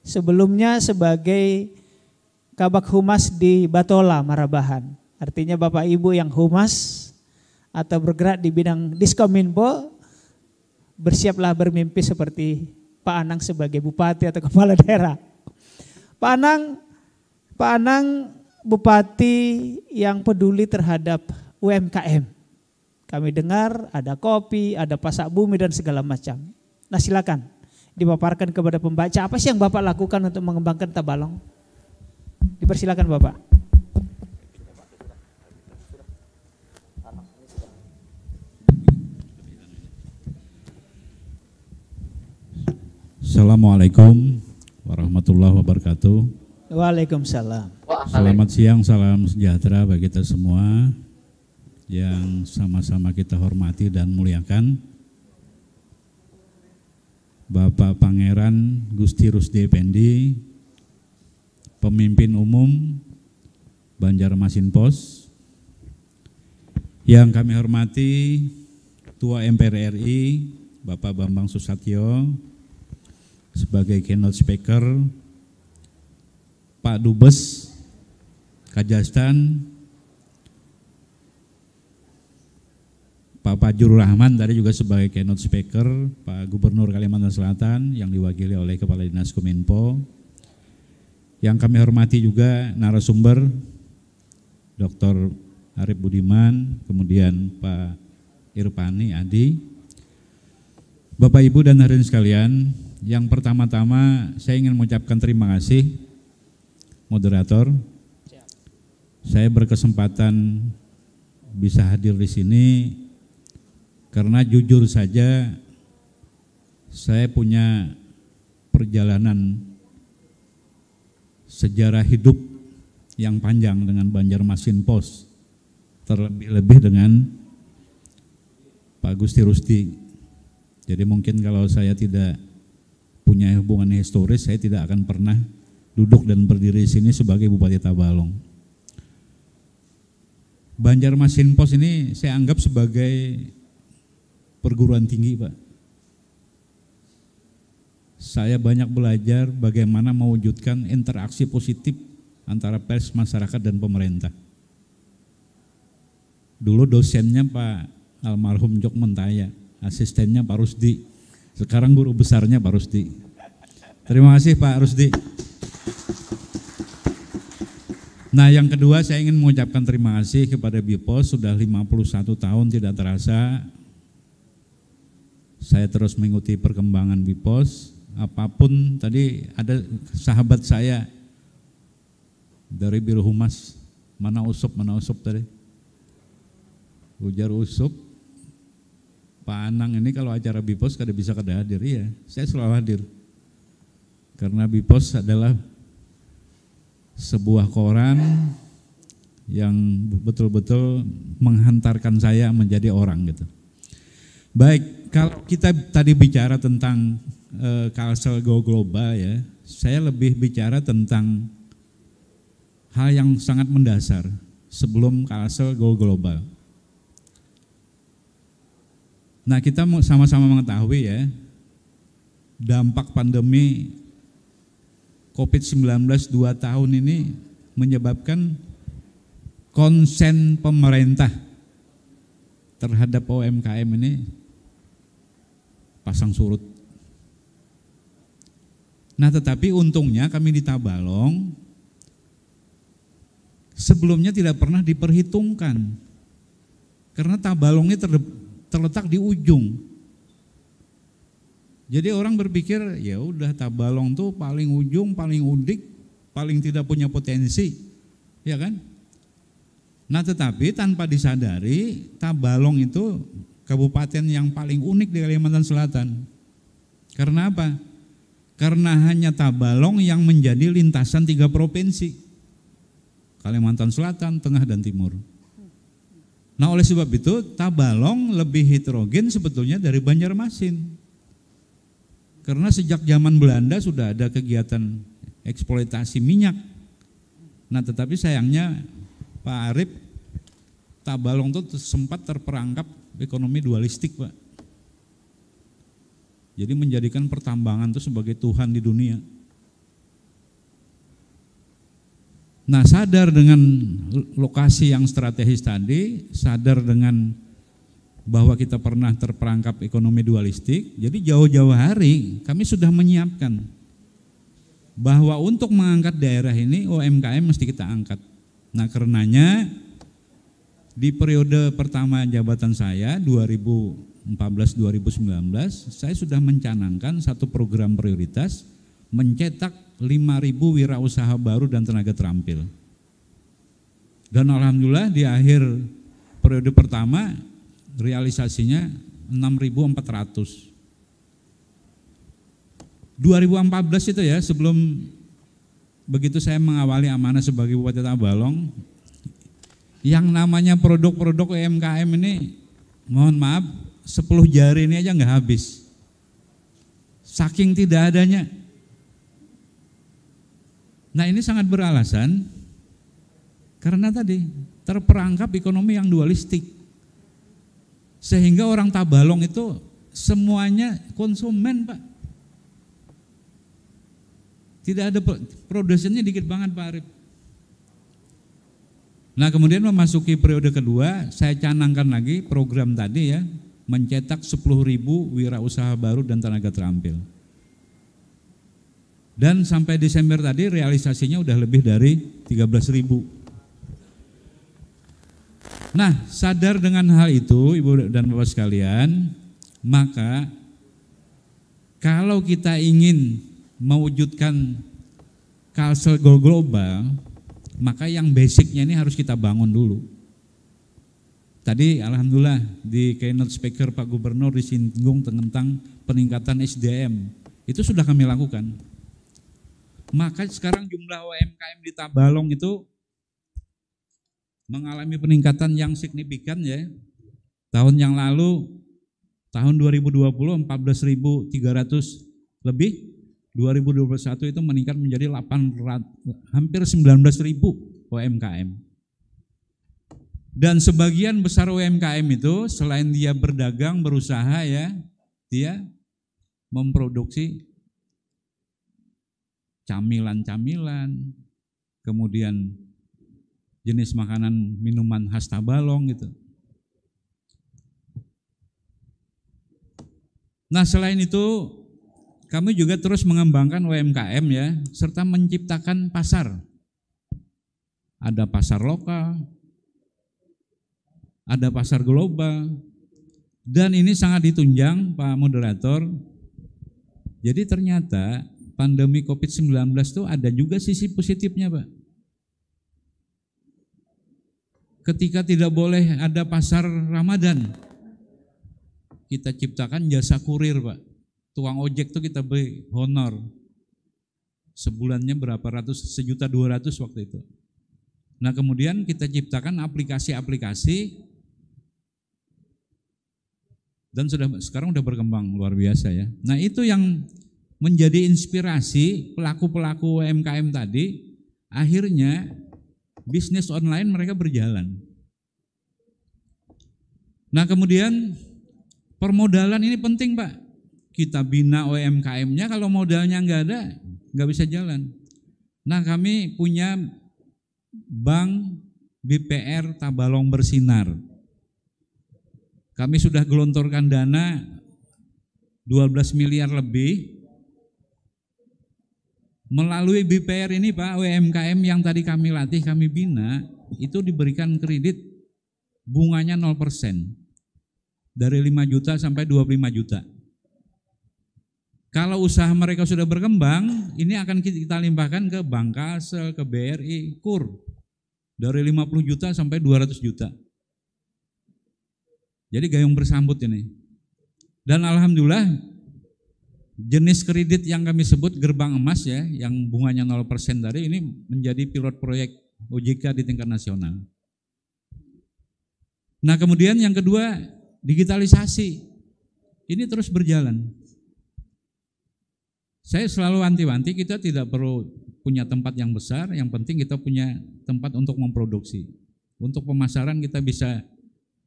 Sebelumnya sebagai kabak humas di Batola Marabahan. Artinya Bapak Ibu yang humas atau bergerak di bidang diskominfo bersiaplah bermimpi seperti Pak Anang sebagai bupati atau kepala <laughs> daerah. Pak Anang Pak Anang bupati yang peduli terhadap UMKM. Kami dengar ada kopi, ada pasak bumi dan segala macam. Nah silakan dipaparkan kepada pembaca apa sih yang Bapak lakukan untuk mengembangkan Tabalong? Dipersilakan Bapak. Assalamualaikum warahmatullahi wabarakatuh. Waalaikumsalam. Selamat siang, salam sejahtera bagi kita semua yang sama-sama kita hormati dan muliakan. Bapak Pangeran Gusti Rusdi Pendi, pemimpin umum Banjarmasin Pos, yang kami hormati Ketua MPR RI, Bapak Bambang Susatyo, sebagai keynote speaker, Pak Dubes Kajastan, Pak Pajur Rahman tadi juga sebagai keynote speaker, Pak Gubernur Kalimantan Selatan yang diwakili oleh Kepala Dinas Kominfo. Yang kami hormati juga narasumber Dr. Arif Budiman, kemudian Pak Irpani Adi. Bapak Ibu dan hadirin sekalian, yang pertama-tama saya ingin mengucapkan terima kasih moderator saya berkesempatan bisa hadir di sini karena jujur saja saya punya perjalanan sejarah hidup yang panjang dengan Banjarmasin Pos terlebih lebih dengan Pak Gusti Rusti. Jadi mungkin kalau saya tidak punya hubungan historis, saya tidak akan pernah duduk dan berdiri di sini sebagai Bupati Tabalong. Banjarmasin Pos ini saya anggap sebagai perguruan tinggi, Pak. Saya banyak belajar bagaimana mewujudkan interaksi positif antara pers, masyarakat, dan pemerintah. Dulu dosennya Pak almarhum Jok Mentaya, asistennya Pak Rusdi, sekarang guru besarnya Pak Rusdi. Terima kasih Pak Rusdi. Nah yang kedua saya ingin mengucapkan terima kasih kepada Bipos sudah 51 tahun tidak terasa saya terus mengikuti perkembangan Bipos apapun tadi ada sahabat saya dari Biro Humas mana usup mana usup tadi ujar usup Pak Anang ini kalau acara Bipos kada bisa kada hadir ya saya selalu hadir karena Bipos adalah sebuah koran yang betul-betul menghantarkan saya menjadi orang gitu. Baik, kalau kita tadi bicara tentang Kalsel eh, Go Global ya, saya lebih bicara tentang hal yang sangat mendasar sebelum Kalsel Go Global. Nah, kita sama-sama mengetahui ya dampak pandemi COVID-19 dua tahun ini menyebabkan konsen pemerintah terhadap UMKM ini pasang surut. Nah tetapi untungnya kami di Tabalong sebelumnya tidak pernah diperhitungkan karena Tabalongnya terletak di ujung jadi orang berpikir ya udah Tabalong tuh paling ujung, paling udik, paling tidak punya potensi. Ya kan? Nah, tetapi tanpa disadari Tabalong itu kabupaten yang paling unik di Kalimantan Selatan. Karena apa? Karena hanya Tabalong yang menjadi lintasan tiga provinsi. Kalimantan Selatan, Tengah, dan Timur. Nah oleh sebab itu Tabalong lebih heterogen sebetulnya dari Banjarmasin. Karena sejak zaman Belanda sudah ada kegiatan eksploitasi minyak. Nah, tetapi sayangnya Pak Arif Tabalong itu sempat terperangkap ekonomi dualistik, Pak. Jadi menjadikan pertambangan itu sebagai Tuhan di dunia. Nah sadar dengan lokasi yang strategis tadi, sadar dengan bahwa kita pernah terperangkap ekonomi dualistik. Jadi jauh-jauh hari kami sudah menyiapkan bahwa untuk mengangkat daerah ini UMKM mesti kita angkat. Nah, karenanya di periode pertama jabatan saya 2014-2019 saya sudah mencanangkan satu program prioritas mencetak 5.000 wirausaha baru dan tenaga terampil. Dan alhamdulillah di akhir periode pertama realisasinya 6.400. 2014 itu ya sebelum begitu saya mengawali amanah sebagai Bupati Tabalong yang namanya produk-produk UMKM ini mohon maaf 10 jari ini aja nggak habis saking tidak adanya nah ini sangat beralasan karena tadi terperangkap ekonomi yang dualistik sehingga orang Tabalong itu semuanya konsumen, Pak. Tidak ada produsennya dikit banget, Pak Arif. Nah kemudian memasuki periode kedua, saya canangkan lagi program tadi ya, mencetak 10.000 wirausaha baru dan tenaga terampil. Dan sampai Desember tadi realisasinya udah lebih dari 13 ribu Nah, sadar dengan hal itu, Ibu dan Bapak sekalian, maka kalau kita ingin mewujudkan kalsel global, maka yang basicnya ini harus kita bangun dulu. Tadi alhamdulillah di keynote speaker Pak Gubernur disinggung tentang peningkatan SDM. Itu sudah kami lakukan. Maka sekarang jumlah UMKM di Tabalong itu mengalami peningkatan yang signifikan ya. Tahun yang lalu tahun 2020 14.300 lebih, 2021 itu meningkat menjadi 800 hampir 19.000 UMKM. Dan sebagian besar UMKM itu selain dia berdagang, berusaha ya, dia memproduksi camilan-camilan, kemudian jenis makanan minuman khas Tabalong gitu. Nah selain itu kami juga terus mengembangkan UMKM ya serta menciptakan pasar. Ada pasar lokal, ada pasar global, dan ini sangat ditunjang Pak Moderator. Jadi ternyata pandemi COVID-19 itu ada juga sisi positifnya Pak ketika tidak boleh ada pasar Ramadan. Kita ciptakan jasa kurir, Pak. Tuang ojek tuh kita beri honor. Sebulannya berapa ratus, sejuta dua ratus waktu itu. Nah kemudian kita ciptakan aplikasi-aplikasi dan sudah sekarang sudah berkembang luar biasa ya. Nah itu yang menjadi inspirasi pelaku-pelaku UMKM tadi akhirnya bisnis online mereka berjalan. Nah kemudian permodalan ini penting Pak. Kita bina UMKM-nya kalau modalnya nggak ada, nggak bisa jalan. Nah kami punya Bank BPR Tabalong Bersinar. Kami sudah gelontorkan dana 12 miliar lebih Melalui BPR ini Pak, UMKM yang tadi kami latih, kami bina, itu diberikan kredit bunganya 0%. Dari 5 juta sampai 25 juta. Kalau usaha mereka sudah berkembang, ini akan kita limpahkan ke Bank Kasel, ke BRI, KUR. Dari 50 juta sampai 200 juta. Jadi gayung bersambut ini. Dan alhamdulillah Jenis kredit yang kami sebut gerbang emas ya, yang bunganya 0% dari ini menjadi pilot proyek OJK di tingkat nasional. Nah kemudian yang kedua, digitalisasi. Ini terus berjalan. Saya selalu anti-anti kita tidak perlu punya tempat yang besar, yang penting kita punya tempat untuk memproduksi. Untuk pemasaran kita bisa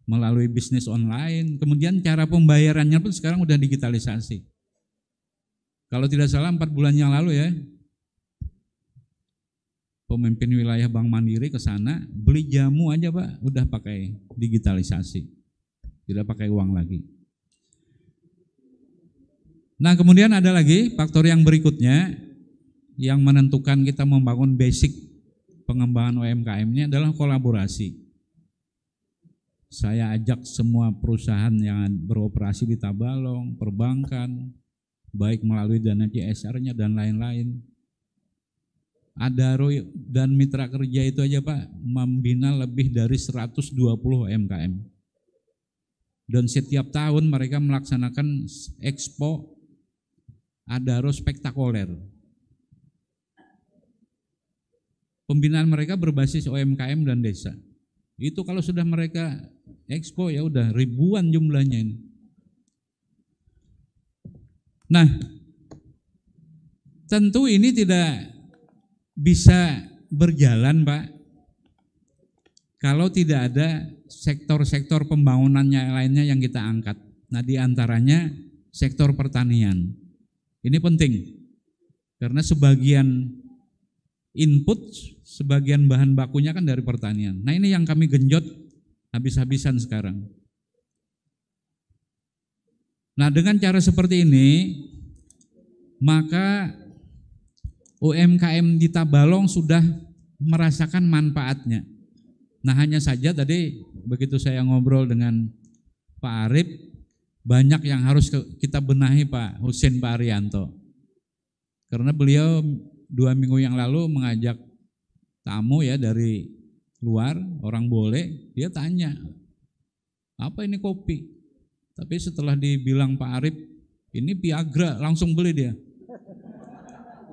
melalui bisnis online, kemudian cara pembayarannya pun sekarang sudah digitalisasi. Kalau tidak salah empat bulan yang lalu ya, pemimpin wilayah Bank Mandiri ke sana beli jamu aja pak, udah pakai digitalisasi, tidak pakai uang lagi. Nah kemudian ada lagi faktor yang berikutnya yang menentukan kita membangun basic pengembangan UMKM-nya adalah kolaborasi. Saya ajak semua perusahaan yang beroperasi di Tabalong, perbankan, baik melalui dana CSR-nya dan lain-lain. Ada Roy dan mitra kerja itu aja Pak, membina lebih dari 120 UMKM. Dan setiap tahun mereka melaksanakan expo Adaro spektakuler. Pembinaan mereka berbasis UMKM dan desa. Itu kalau sudah mereka expo ya udah ribuan jumlahnya ini Nah, tentu ini tidak bisa berjalan, Pak, kalau tidak ada sektor-sektor pembangunannya lainnya yang kita angkat. Nah, diantaranya sektor pertanian. Ini penting karena sebagian input, sebagian bahan bakunya kan dari pertanian. Nah, ini yang kami genjot habis-habisan sekarang. Nah, dengan cara seperti ini, maka UMKM di Tabalong sudah merasakan manfaatnya. Nah, hanya saja tadi begitu saya ngobrol dengan Pak Arif, banyak yang harus kita benahi Pak Husin Pak Arianto. Karena beliau dua minggu yang lalu mengajak tamu ya dari luar, orang boleh, dia tanya, apa ini kopi? Tapi setelah dibilang Pak Arif, ini piagra langsung beli dia.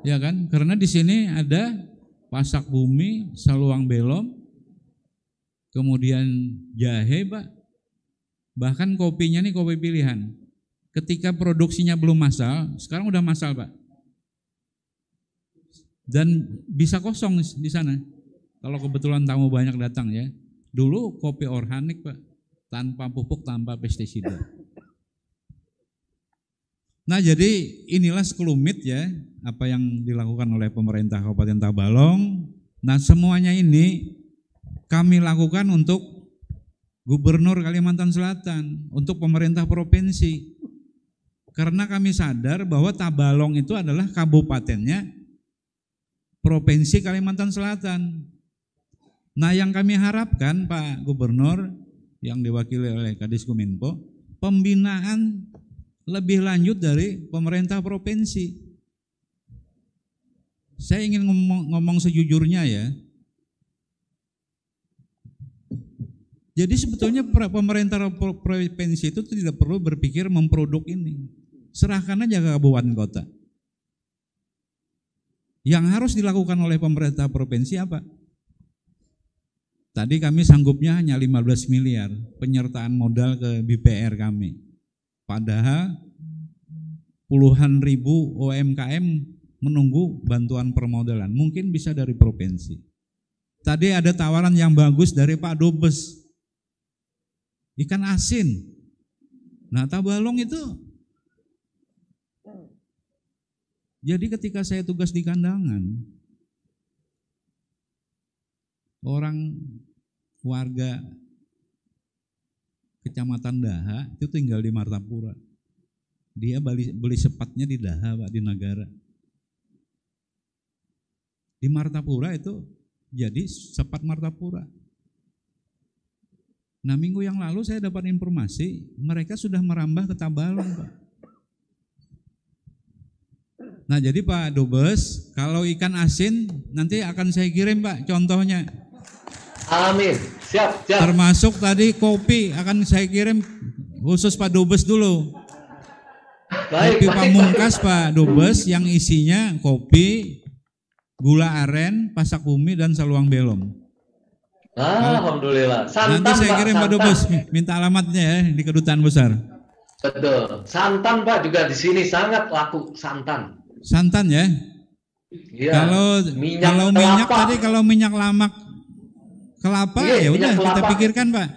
Ya kan? Karena di sini ada pasak bumi, saluang belom, kemudian jahe, Pak. Bahkan kopinya nih kopi pilihan. Ketika produksinya belum masal, sekarang udah masal, Pak. Dan bisa kosong di sana. Kalau kebetulan tamu banyak datang ya. Dulu kopi organik, Pak tanpa pupuk, tanpa pestisida. Nah jadi inilah sekelumit ya apa yang dilakukan oleh pemerintah Kabupaten Tabalong. Nah semuanya ini kami lakukan untuk Gubernur Kalimantan Selatan, untuk pemerintah provinsi. Karena kami sadar bahwa Tabalong itu adalah kabupatennya Provinsi Kalimantan Selatan. Nah yang kami harapkan Pak Gubernur, yang diwakili oleh Kadis Kominfo, pembinaan lebih lanjut dari pemerintah provinsi. Saya ingin ngomong, ngomong sejujurnya ya. Jadi sebetulnya pemerintah provinsi itu tidak perlu berpikir memproduk ini. Serahkan aja ke kabupaten kota. Yang harus dilakukan oleh pemerintah provinsi apa? Tadi kami sanggupnya hanya 15 miliar penyertaan modal ke BPR kami. Padahal puluhan ribu UMKM menunggu bantuan permodalan, mungkin bisa dari provinsi. Tadi ada tawaran yang bagus dari Pak Dubes. Ikan asin. Nah, tabalong itu hmm. jadi ketika saya tugas di kandangan, orang warga kecamatan Daha itu tinggal di Martapura. Dia beli, beli sepatnya di Daha, Pak, di negara. Di Martapura itu jadi sepat Martapura. Nah minggu yang lalu saya dapat informasi mereka sudah merambah ke Tabalong Pak. Nah jadi Pak Dubes kalau ikan asin nanti akan saya kirim Pak contohnya. Amin. Siap, siap. Termasuk tadi kopi akan saya kirim khusus Pak Dubes dulu. Baik, kopi baik, pamungkas Pak Dubes yang isinya kopi, gula aren, pasak bumi dan saluang belom. Ah, Alhamdulillah. Santan, Nanti saya kirim Pak, Pak Dubes, minta alamatnya ya di kedutaan besar. Betul. Santan Pak juga di sini sangat laku santan. Santan ya? Iya. Kalau minyak kalau minyak tadi kalau minyak lamak Kelapa iya, ya udah kita pikirkan pak.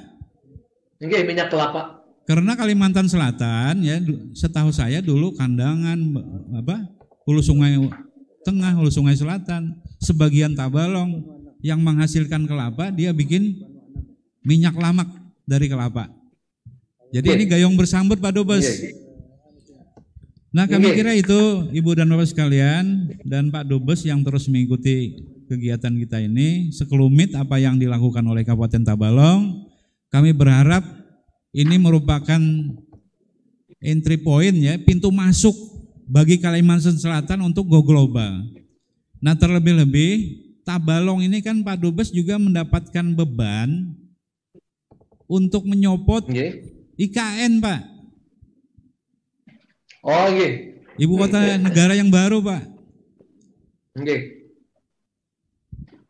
Oke iya, minyak kelapa. Karena Kalimantan Selatan ya setahu saya dulu kandangan apa hulu sungai tengah hulu sungai selatan sebagian Tabalong yang menghasilkan kelapa dia bikin minyak lamak dari kelapa. Jadi Oke. ini gayung bersambut Pak Dubes. Iya, nah kami kira itu Ibu dan Bapak sekalian dan Pak Dubes yang terus mengikuti kegiatan kita ini sekelumit apa yang dilakukan oleh Kabupaten Tabalong. Kami berharap ini merupakan entry point ya, pintu masuk bagi Kalimantan Selatan untuk go global. Nah terlebih-lebih Tabalong ini kan Pak Dubes juga mendapatkan beban untuk menyopot okay. IKN Pak. Oh Ibu kota negara yang baru Pak. Oke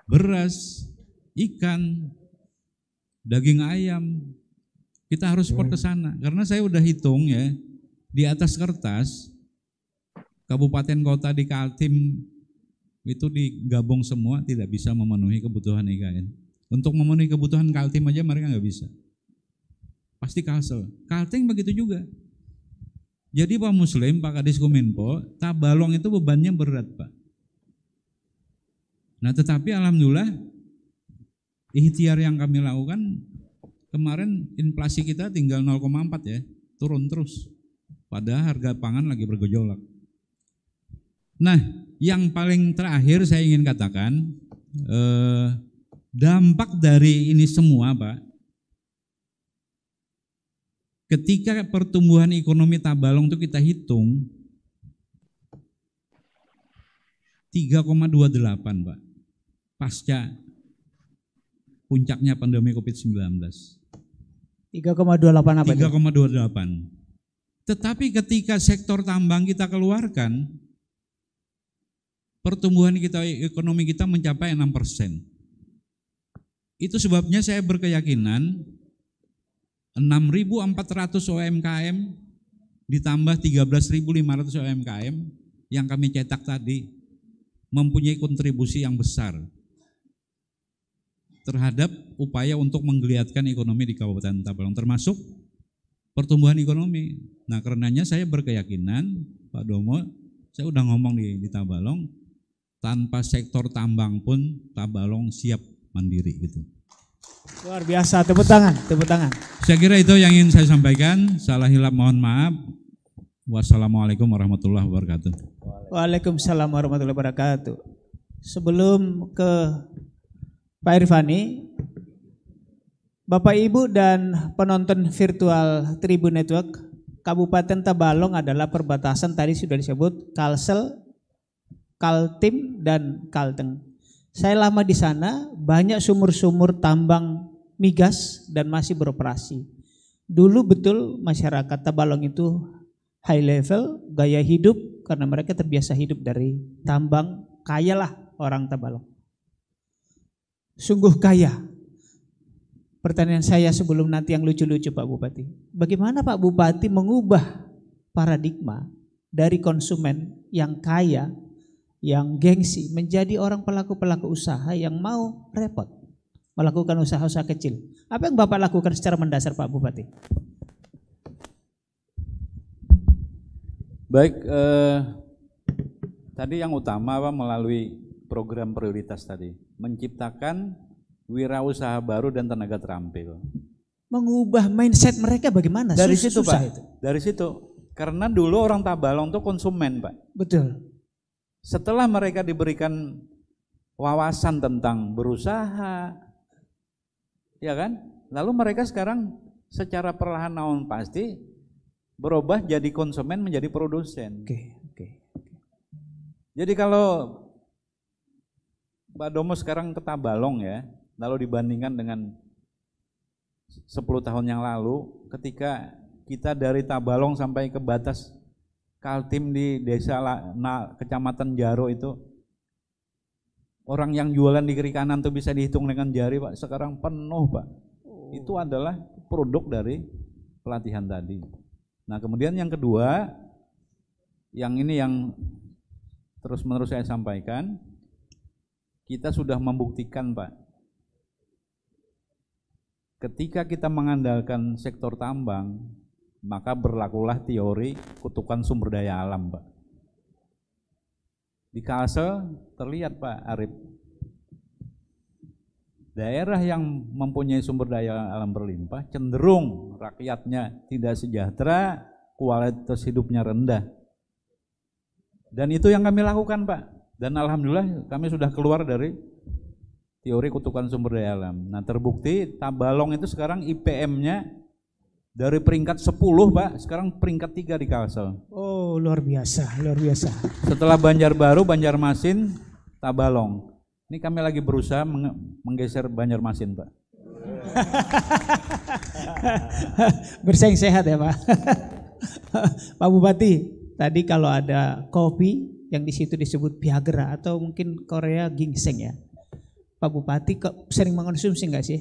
beras, ikan, daging ayam. Kita harus support ke sana karena saya udah hitung ya di atas kertas kabupaten kota di Kaltim itu digabung semua tidak bisa memenuhi kebutuhan IKN. Untuk memenuhi kebutuhan Kaltim aja mereka nggak bisa. Pasti Kalsel. Kaltim begitu juga. Jadi Pak Muslim, Pak Kadis Kominfo, Tabalong itu bebannya berat Pak. Nah tetapi alhamdulillah ikhtiar yang kami lakukan kemarin inflasi kita tinggal 0,4 ya, turun terus. Padahal harga pangan lagi bergejolak. Nah, yang paling terakhir saya ingin katakan eh, dampak dari ini semua, Pak. Ketika pertumbuhan ekonomi Tabalong itu kita hitung 3,28, Pak pasca puncaknya pandemi COVID-19. 3,28 apa 3,28. Tetapi ketika sektor tambang kita keluarkan, pertumbuhan kita ekonomi kita mencapai 6 persen. Itu sebabnya saya berkeyakinan 6.400 UMKM ditambah 13.500 UMKM yang kami cetak tadi mempunyai kontribusi yang besar terhadap upaya untuk menggeliatkan ekonomi di Kabupaten Tabalong termasuk pertumbuhan ekonomi. Nah, karenanya saya berkeyakinan Pak Domo, saya udah ngomong di, di Tabalong tanpa sektor tambang pun Tabalong siap mandiri gitu. Luar biasa, tepuk tangan, tepuk tangan. Saya kira itu yang ingin saya sampaikan. Salah hilap mohon maaf. Wassalamualaikum warahmatullahi wabarakatuh. Waalaikumsalam warahmatullahi wabarakatuh. Sebelum ke Pak Irfani, Bapak Ibu dan penonton virtual Tribun Network, Kabupaten Tabalong adalah perbatasan tadi sudah disebut Kalsel, Kaltim, dan Kalteng. Saya lama di sana, banyak sumur-sumur tambang migas dan masih beroperasi. Dulu betul masyarakat Tabalong itu high level, gaya hidup, karena mereka terbiasa hidup dari tambang, kayalah orang Tabalong sungguh kaya. Pertanyaan saya sebelum nanti yang lucu-lucu Pak Bupati. Bagaimana Pak Bupati mengubah paradigma dari konsumen yang kaya, yang gengsi menjadi orang pelaku-pelaku usaha yang mau repot melakukan usaha-usaha kecil. Apa yang Bapak lakukan secara mendasar Pak Bupati? Baik, eh, tadi yang utama apa melalui program prioritas tadi, menciptakan wirausaha baru dan tenaga terampil. Mengubah mindset mereka bagaimana? Dari situ susah Pak, itu. dari situ. Karena dulu orang Tabalong itu konsumen Pak. Betul. Setelah mereka diberikan wawasan tentang berusaha, ya kan? Lalu mereka sekarang secara perlahan naon pasti berubah jadi konsumen menjadi produsen. Oke, oke. Okay. Jadi kalau Pak Domo sekarang ke Tabalong ya, lalu dibandingkan dengan 10 tahun yang lalu ketika kita dari Tabalong sampai ke batas Kaltim di desa Na, Kecamatan Jaro itu orang yang jualan di kiri kanan tuh bisa dihitung dengan jari Pak sekarang penuh Pak oh. itu adalah produk dari pelatihan tadi nah kemudian yang kedua yang ini yang terus menerus saya sampaikan kita sudah membuktikan, Pak. Ketika kita mengandalkan sektor tambang, maka berlakulah teori kutukan sumber daya alam, Pak. Di Kalsel terlihat, Pak Arif, daerah yang mempunyai sumber daya alam berlimpah cenderung rakyatnya tidak sejahtera, kualitas hidupnya rendah. Dan itu yang kami lakukan, Pak. Dan alhamdulillah kami sudah keluar dari teori kutukan sumber daya alam. Nah terbukti Tabalong itu sekarang IPM-nya dari peringkat 10 Pak, sekarang peringkat 3 di Kalsel. Oh luar biasa, luar biasa. Setelah Banjarbaru, Banjarmasin, Tabalong. Ini kami lagi berusaha meng menggeser Banjarmasin Pak. <laughs> Bersaing sehat ya Pak. <laughs> Pak Bupati, tadi kalau ada kopi yang di situ disebut Viagra atau mungkin Korea ginseng ya. Pak Bupati kok sering mengonsumsi nggak sih?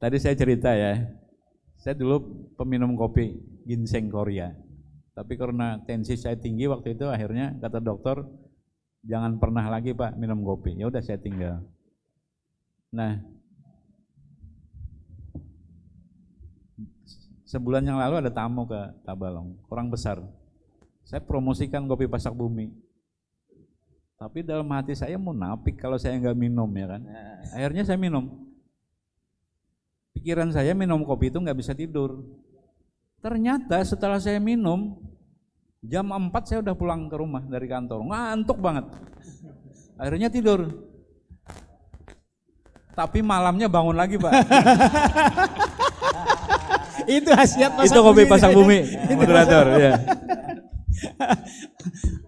Tadi saya cerita ya, saya dulu peminum kopi ginseng Korea. Tapi karena tensi saya tinggi waktu itu akhirnya kata dokter jangan pernah lagi Pak minum kopi. Ya udah saya tinggal. Nah, Sebulan yang lalu ada tamu ke Tabalong, orang besar. Saya promosikan kopi pasak bumi. Tapi dalam hati saya mau munafik kalau saya nggak minum ya kan. Akhirnya saya minum. Pikiran saya minum kopi itu nggak bisa tidur. Ternyata setelah saya minum, jam 4 saya udah pulang ke rumah dari kantor. Ngantuk banget. Akhirnya tidur. Tapi malamnya bangun lagi, Pak. <laughs> itu khasiat pasang itu kopi pasang bumi moderator ya <laughs>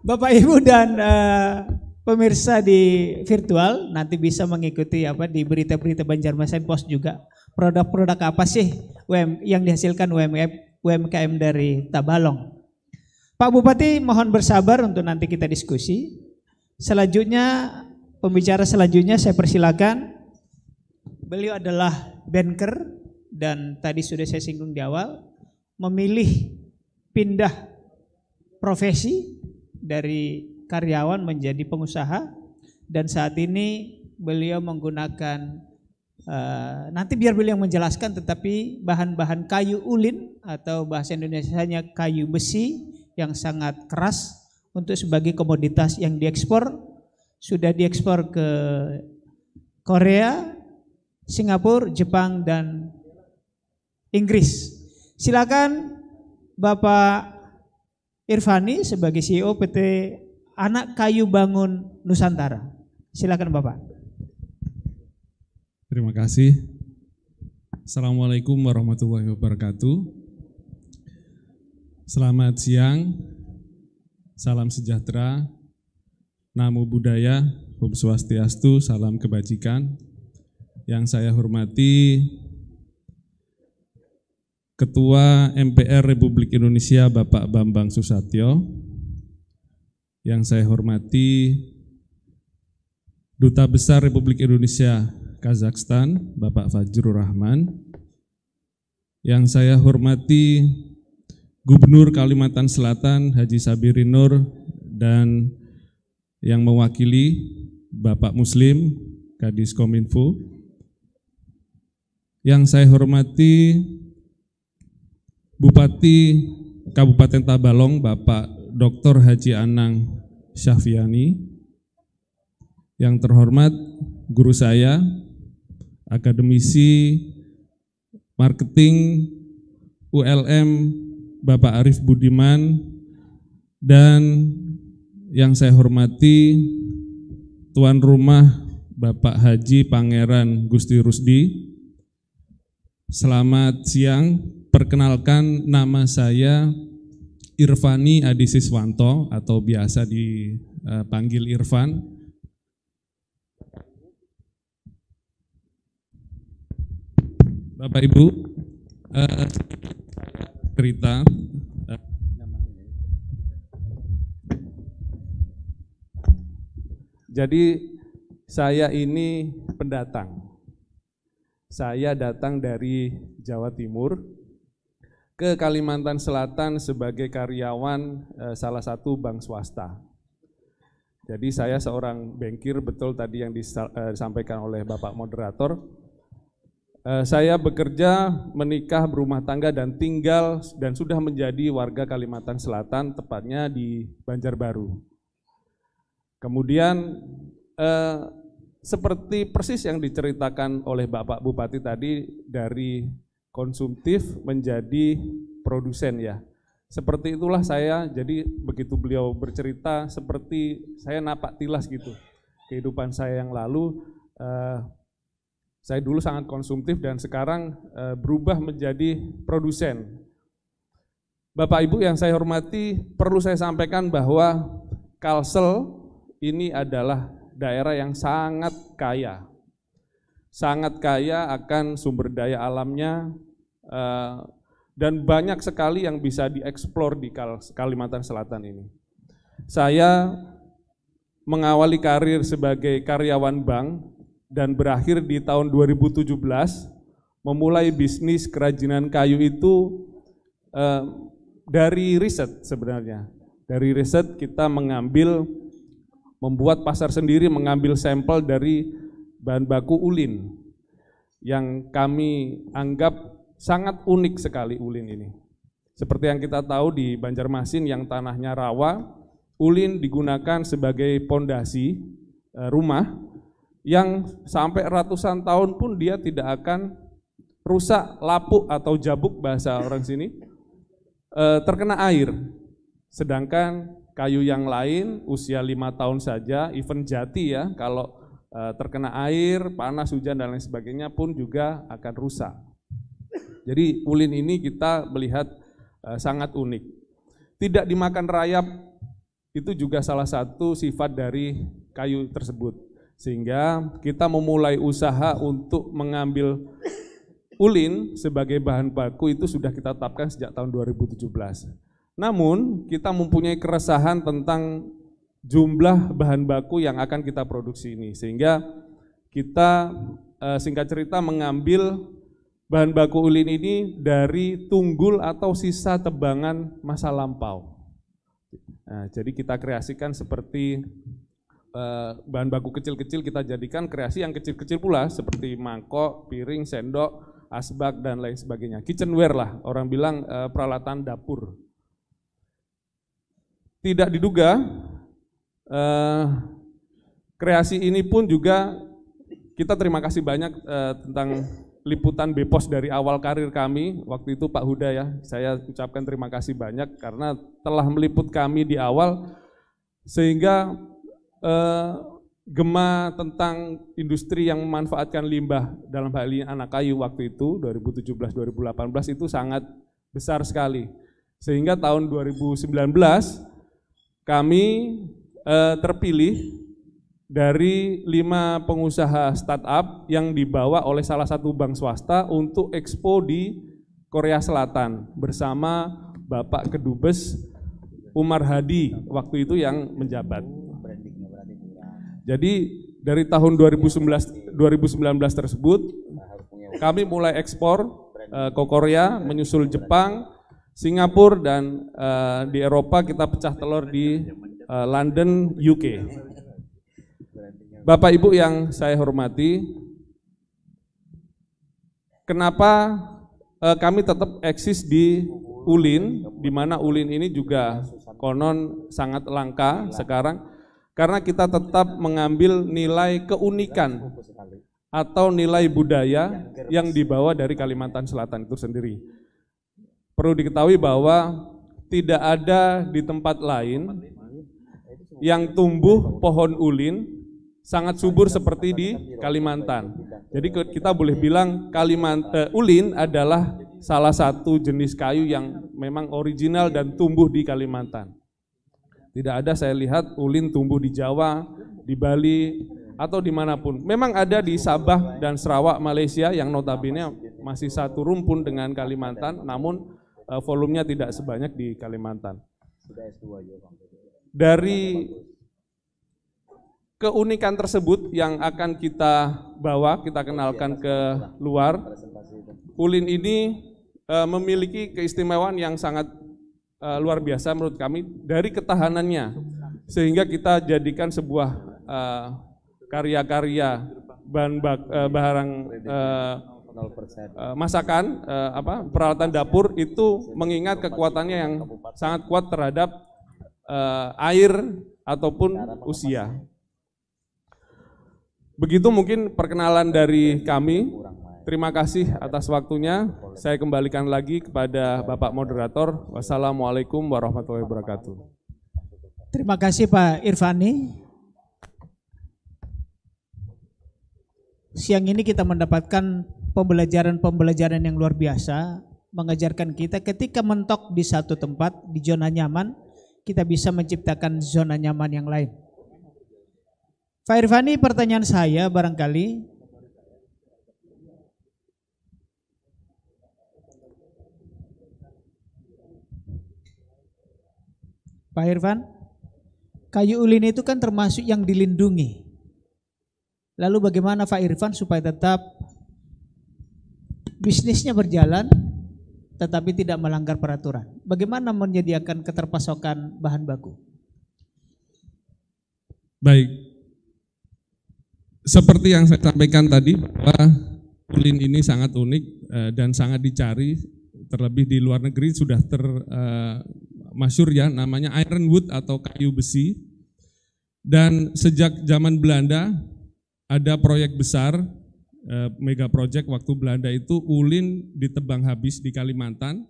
Bapak Ibu dan uh, pemirsa di virtual nanti bisa mengikuti apa di berita-berita Banjarmasin Post juga produk-produk apa sih UM, yang dihasilkan UMKM, UMKM dari Tabalong. Pak Bupati mohon bersabar untuk nanti kita diskusi. Selanjutnya pembicara selanjutnya saya persilakan. Beliau adalah banker dan tadi sudah saya singgung di awal, memilih pindah profesi dari karyawan menjadi pengusaha dan saat ini beliau menggunakan uh, nanti biar beliau menjelaskan tetapi bahan-bahan kayu ulin atau bahasa Indonesia-nya kayu besi yang sangat keras untuk sebagai komoditas yang diekspor sudah diekspor ke Korea, Singapura, Jepang dan Inggris. Silakan Bapak Irfani sebagai CEO PT Anak Kayu Bangun Nusantara. Silakan Bapak. Terima kasih. Assalamualaikum warahmatullahi wabarakatuh. Selamat siang, salam sejahtera, namo buddhaya, Om Swastiastu, salam kebajikan. Yang saya hormati Ketua MPR Republik Indonesia Bapak Bambang Susatyo, yang saya hormati Duta Besar Republik Indonesia Kazakhstan, Bapak Fajrul Rahman, yang saya hormati Gubernur Kalimantan Selatan Haji Sabiri Nur dan yang mewakili Bapak Muslim Kadis Kominfo, yang saya hormati Bupati Kabupaten Tabalong Bapak Dr. Haji Anang Syafiani, yang terhormat guru saya, akademisi marketing ULM Bapak Arif Budiman, dan yang saya hormati tuan rumah Bapak Haji Pangeran Gusti Rusdi. Selamat siang, Perkenalkan nama saya Irvani Adisiswanto atau biasa dipanggil eh, Irfan. Bapak Ibu, eh, cerita eh. Jadi saya ini pendatang. Saya datang dari Jawa Timur ke Kalimantan Selatan sebagai karyawan eh, salah satu bank swasta. Jadi saya seorang bankir betul tadi yang eh, disampaikan oleh Bapak moderator. Eh, saya bekerja, menikah, berumah tangga dan tinggal dan sudah menjadi warga Kalimantan Selatan tepatnya di Banjarbaru. Kemudian eh, seperti persis yang diceritakan oleh Bapak Bupati tadi dari konsumtif menjadi produsen ya. Seperti itulah saya, jadi begitu beliau bercerita seperti saya napak tilas gitu. Kehidupan saya yang lalu, eh, saya dulu sangat konsumtif dan sekarang eh, berubah menjadi produsen. Bapak Ibu yang saya hormati, perlu saya sampaikan bahwa Kalsel ini adalah daerah yang sangat kaya sangat kaya akan sumber daya alamnya eh, dan banyak sekali yang bisa dieksplor di Kalimantan Selatan ini. Saya mengawali karir sebagai karyawan bank dan berakhir di tahun 2017 memulai bisnis kerajinan kayu itu eh, dari riset sebenarnya. Dari riset kita mengambil membuat pasar sendiri mengambil sampel dari bahan baku ulin yang kami anggap sangat unik sekali ulin ini. Seperti yang kita tahu di Banjarmasin yang tanahnya rawa, ulin digunakan sebagai pondasi eh, rumah yang sampai ratusan tahun pun dia tidak akan rusak, lapuk atau jabuk bahasa orang sini eh, terkena air. Sedangkan kayu yang lain usia lima tahun saja, even jati ya, kalau Eh, terkena air, panas, hujan dan lain sebagainya pun juga akan rusak. Jadi ulin ini kita melihat eh, sangat unik. Tidak dimakan rayap itu juga salah satu sifat dari kayu tersebut. Sehingga kita memulai usaha untuk mengambil ulin sebagai bahan baku itu sudah kita tetapkan sejak tahun 2017. Namun kita mempunyai keresahan tentang jumlah bahan baku yang akan kita produksi ini. Sehingga kita eh, singkat cerita mengambil bahan baku ulin ini dari tunggul atau sisa tebangan masa lampau. Nah, jadi kita kreasikan seperti eh, bahan baku kecil-kecil kita jadikan kreasi yang kecil-kecil pula seperti mangkok, piring, sendok, asbak dan lain sebagainya. Kitchenware lah orang bilang eh, peralatan dapur. Tidak diduga Eh, kreasi ini pun juga kita terima kasih banyak eh, tentang liputan Bepos dari awal karir kami. Waktu itu Pak Huda ya, saya ucapkan terima kasih banyak karena telah meliput kami di awal sehingga eh, gema tentang industri yang memanfaatkan limbah dalam hal ini anak kayu waktu itu 2017-2018 itu sangat besar sekali. Sehingga tahun 2019 kami eh, terpilih dari lima pengusaha startup yang dibawa oleh salah satu bank swasta untuk expo di Korea Selatan bersama Bapak Kedubes Umar Hadi waktu itu yang menjabat. Jadi dari tahun 2019 2019 tersebut kami mulai ekspor eh, ke Korea, menyusul Jepang, Singapura dan eh, di Eropa kita pecah telur di Eh, London, UK. Bapak Ibu yang saya hormati, kenapa uh, kami tetap eksis di Ulin, di mana Ulin ini juga konon sangat langka sekarang, karena kita tetap mengambil nilai keunikan atau nilai budaya yang dibawa dari Kalimantan Selatan itu sendiri. Perlu diketahui bahwa tidak ada di tempat lain yang tumbuh pohon ulin sangat subur seperti di Kalimantan. Jadi kita boleh bilang Kalimantan uh, ulin adalah salah satu jenis kayu yang memang original dan tumbuh di Kalimantan. Tidak ada saya lihat ulin tumbuh di Jawa, di Bali, atau dimanapun. Memang ada di Sabah dan Sarawak, Malaysia yang notabene masih satu rumpun dengan Kalimantan, namun uh, volumenya tidak sebanyak di Kalimantan. Sudah S2 ya, dari keunikan tersebut yang akan kita bawa, kita kenalkan ke luar. Ulin ini uh, memiliki keistimewaan yang sangat uh, luar biasa menurut kami dari ketahanannya, sehingga kita jadikan sebuah karya e, karya-karya bahan bak, uh, barang uh, masakan uh, apa peralatan dapur itu mengingat kekuatannya yang sangat kuat terhadap uh, air ataupun usia. Begitu mungkin perkenalan dari kami. Terima kasih atas waktunya. Saya kembalikan lagi kepada Bapak Moderator. Wassalamualaikum warahmatullahi wabarakatuh. Terima kasih Pak Irfani. Siang ini kita mendapatkan pembelajaran-pembelajaran yang luar biasa mengajarkan kita ketika mentok di satu tempat di zona nyaman kita bisa menciptakan zona nyaman yang lain. Pak Irvani, pertanyaan saya barangkali Pak Irvan, kayu ulin itu kan termasuk yang dilindungi. Lalu bagaimana Pak Irvan supaya tetap bisnisnya berjalan tetapi tidak melanggar peraturan. Bagaimana menyediakan keterpasokan bahan baku? Baik. Seperti yang saya sampaikan tadi bahwa ulin ini sangat unik eh, dan sangat dicari terlebih di luar negeri sudah termasyur eh, ya namanya ironwood atau kayu besi. Dan sejak zaman Belanda ada proyek besar Eh, mega project waktu Belanda itu ulin ditebang habis di Kalimantan,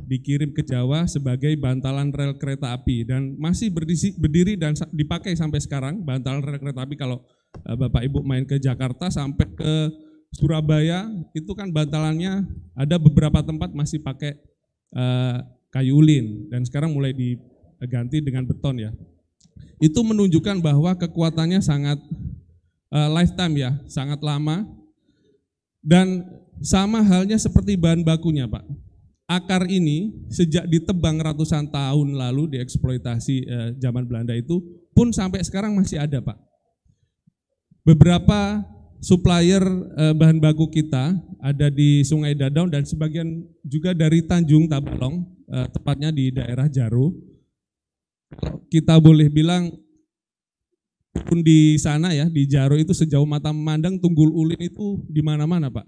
dikirim ke Jawa sebagai bantalan rel kereta api dan masih berdisi, berdiri dan dipakai sampai sekarang bantalan rel kereta api kalau eh, Bapak Ibu main ke Jakarta sampai ke Surabaya itu kan bantalannya ada beberapa tempat masih pakai uh, kayu ulin dan sekarang mulai diganti dengan beton ya. Itu menunjukkan bahwa kekuatannya sangat uh, lifetime ya, sangat lama dan sama halnya seperti bahan bakunya, Pak. Akar ini sejak ditebang ratusan tahun lalu dieksploitasi eh, zaman Belanda itu pun sampai sekarang masih ada, Pak. Beberapa supplier eh, bahan baku kita ada di Sungai Dadau dan sebagian juga dari Tanjung Tabalong, eh, tepatnya di daerah Jaru. kita boleh bilang pun di sana ya di Jaro itu sejauh mata memandang tunggul ulin itu di mana-mana pak.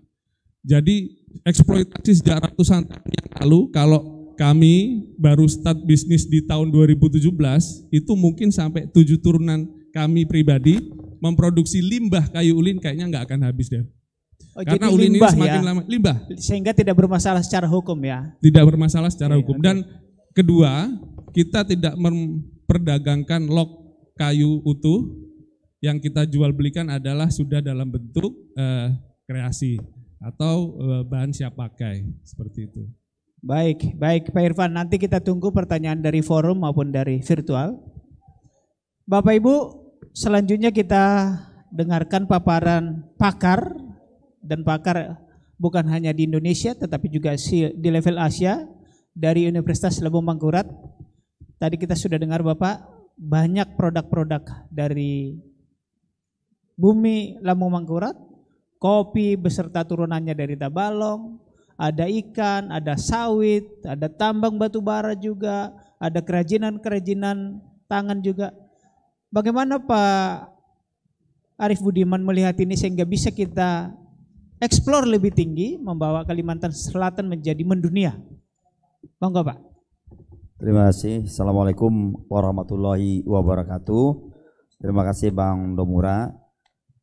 Jadi eksploitasi sejak ratusan tahun yang lalu kalau kami baru start bisnis di tahun 2017 itu mungkin sampai tujuh turunan kami pribadi memproduksi limbah kayu ulin kayaknya nggak akan habis deh. Oh, Karena ulin ini semakin ya? lama limbah. Sehingga tidak bermasalah secara hukum ya. Tidak bermasalah secara okay, iya, hukum okay. dan kedua kita tidak memperdagangkan log kayu utuh yang kita jual belikan adalah sudah dalam bentuk uh, kreasi atau uh, bahan siap pakai seperti itu. Baik, baik Pak Irfan, nanti kita tunggu pertanyaan dari forum maupun dari virtual. Bapak Ibu, selanjutnya kita dengarkan paparan pakar dan pakar bukan hanya di Indonesia tetapi juga di level Asia dari Universitas Lebong Mangkurat. Tadi kita sudah dengar Bapak banyak produk-produk dari bumi Lamu Mangkurat, kopi beserta turunannya dari Tabalong, ada ikan, ada sawit, ada tambang batu bara juga, ada kerajinan-kerajinan tangan juga. Bagaimana Pak Arif Budiman melihat ini sehingga bisa kita eksplor lebih tinggi, membawa Kalimantan Selatan menjadi mendunia? Monggo Pak. Terima kasih. Assalamualaikum warahmatullahi wabarakatuh. Terima kasih Bang Domura.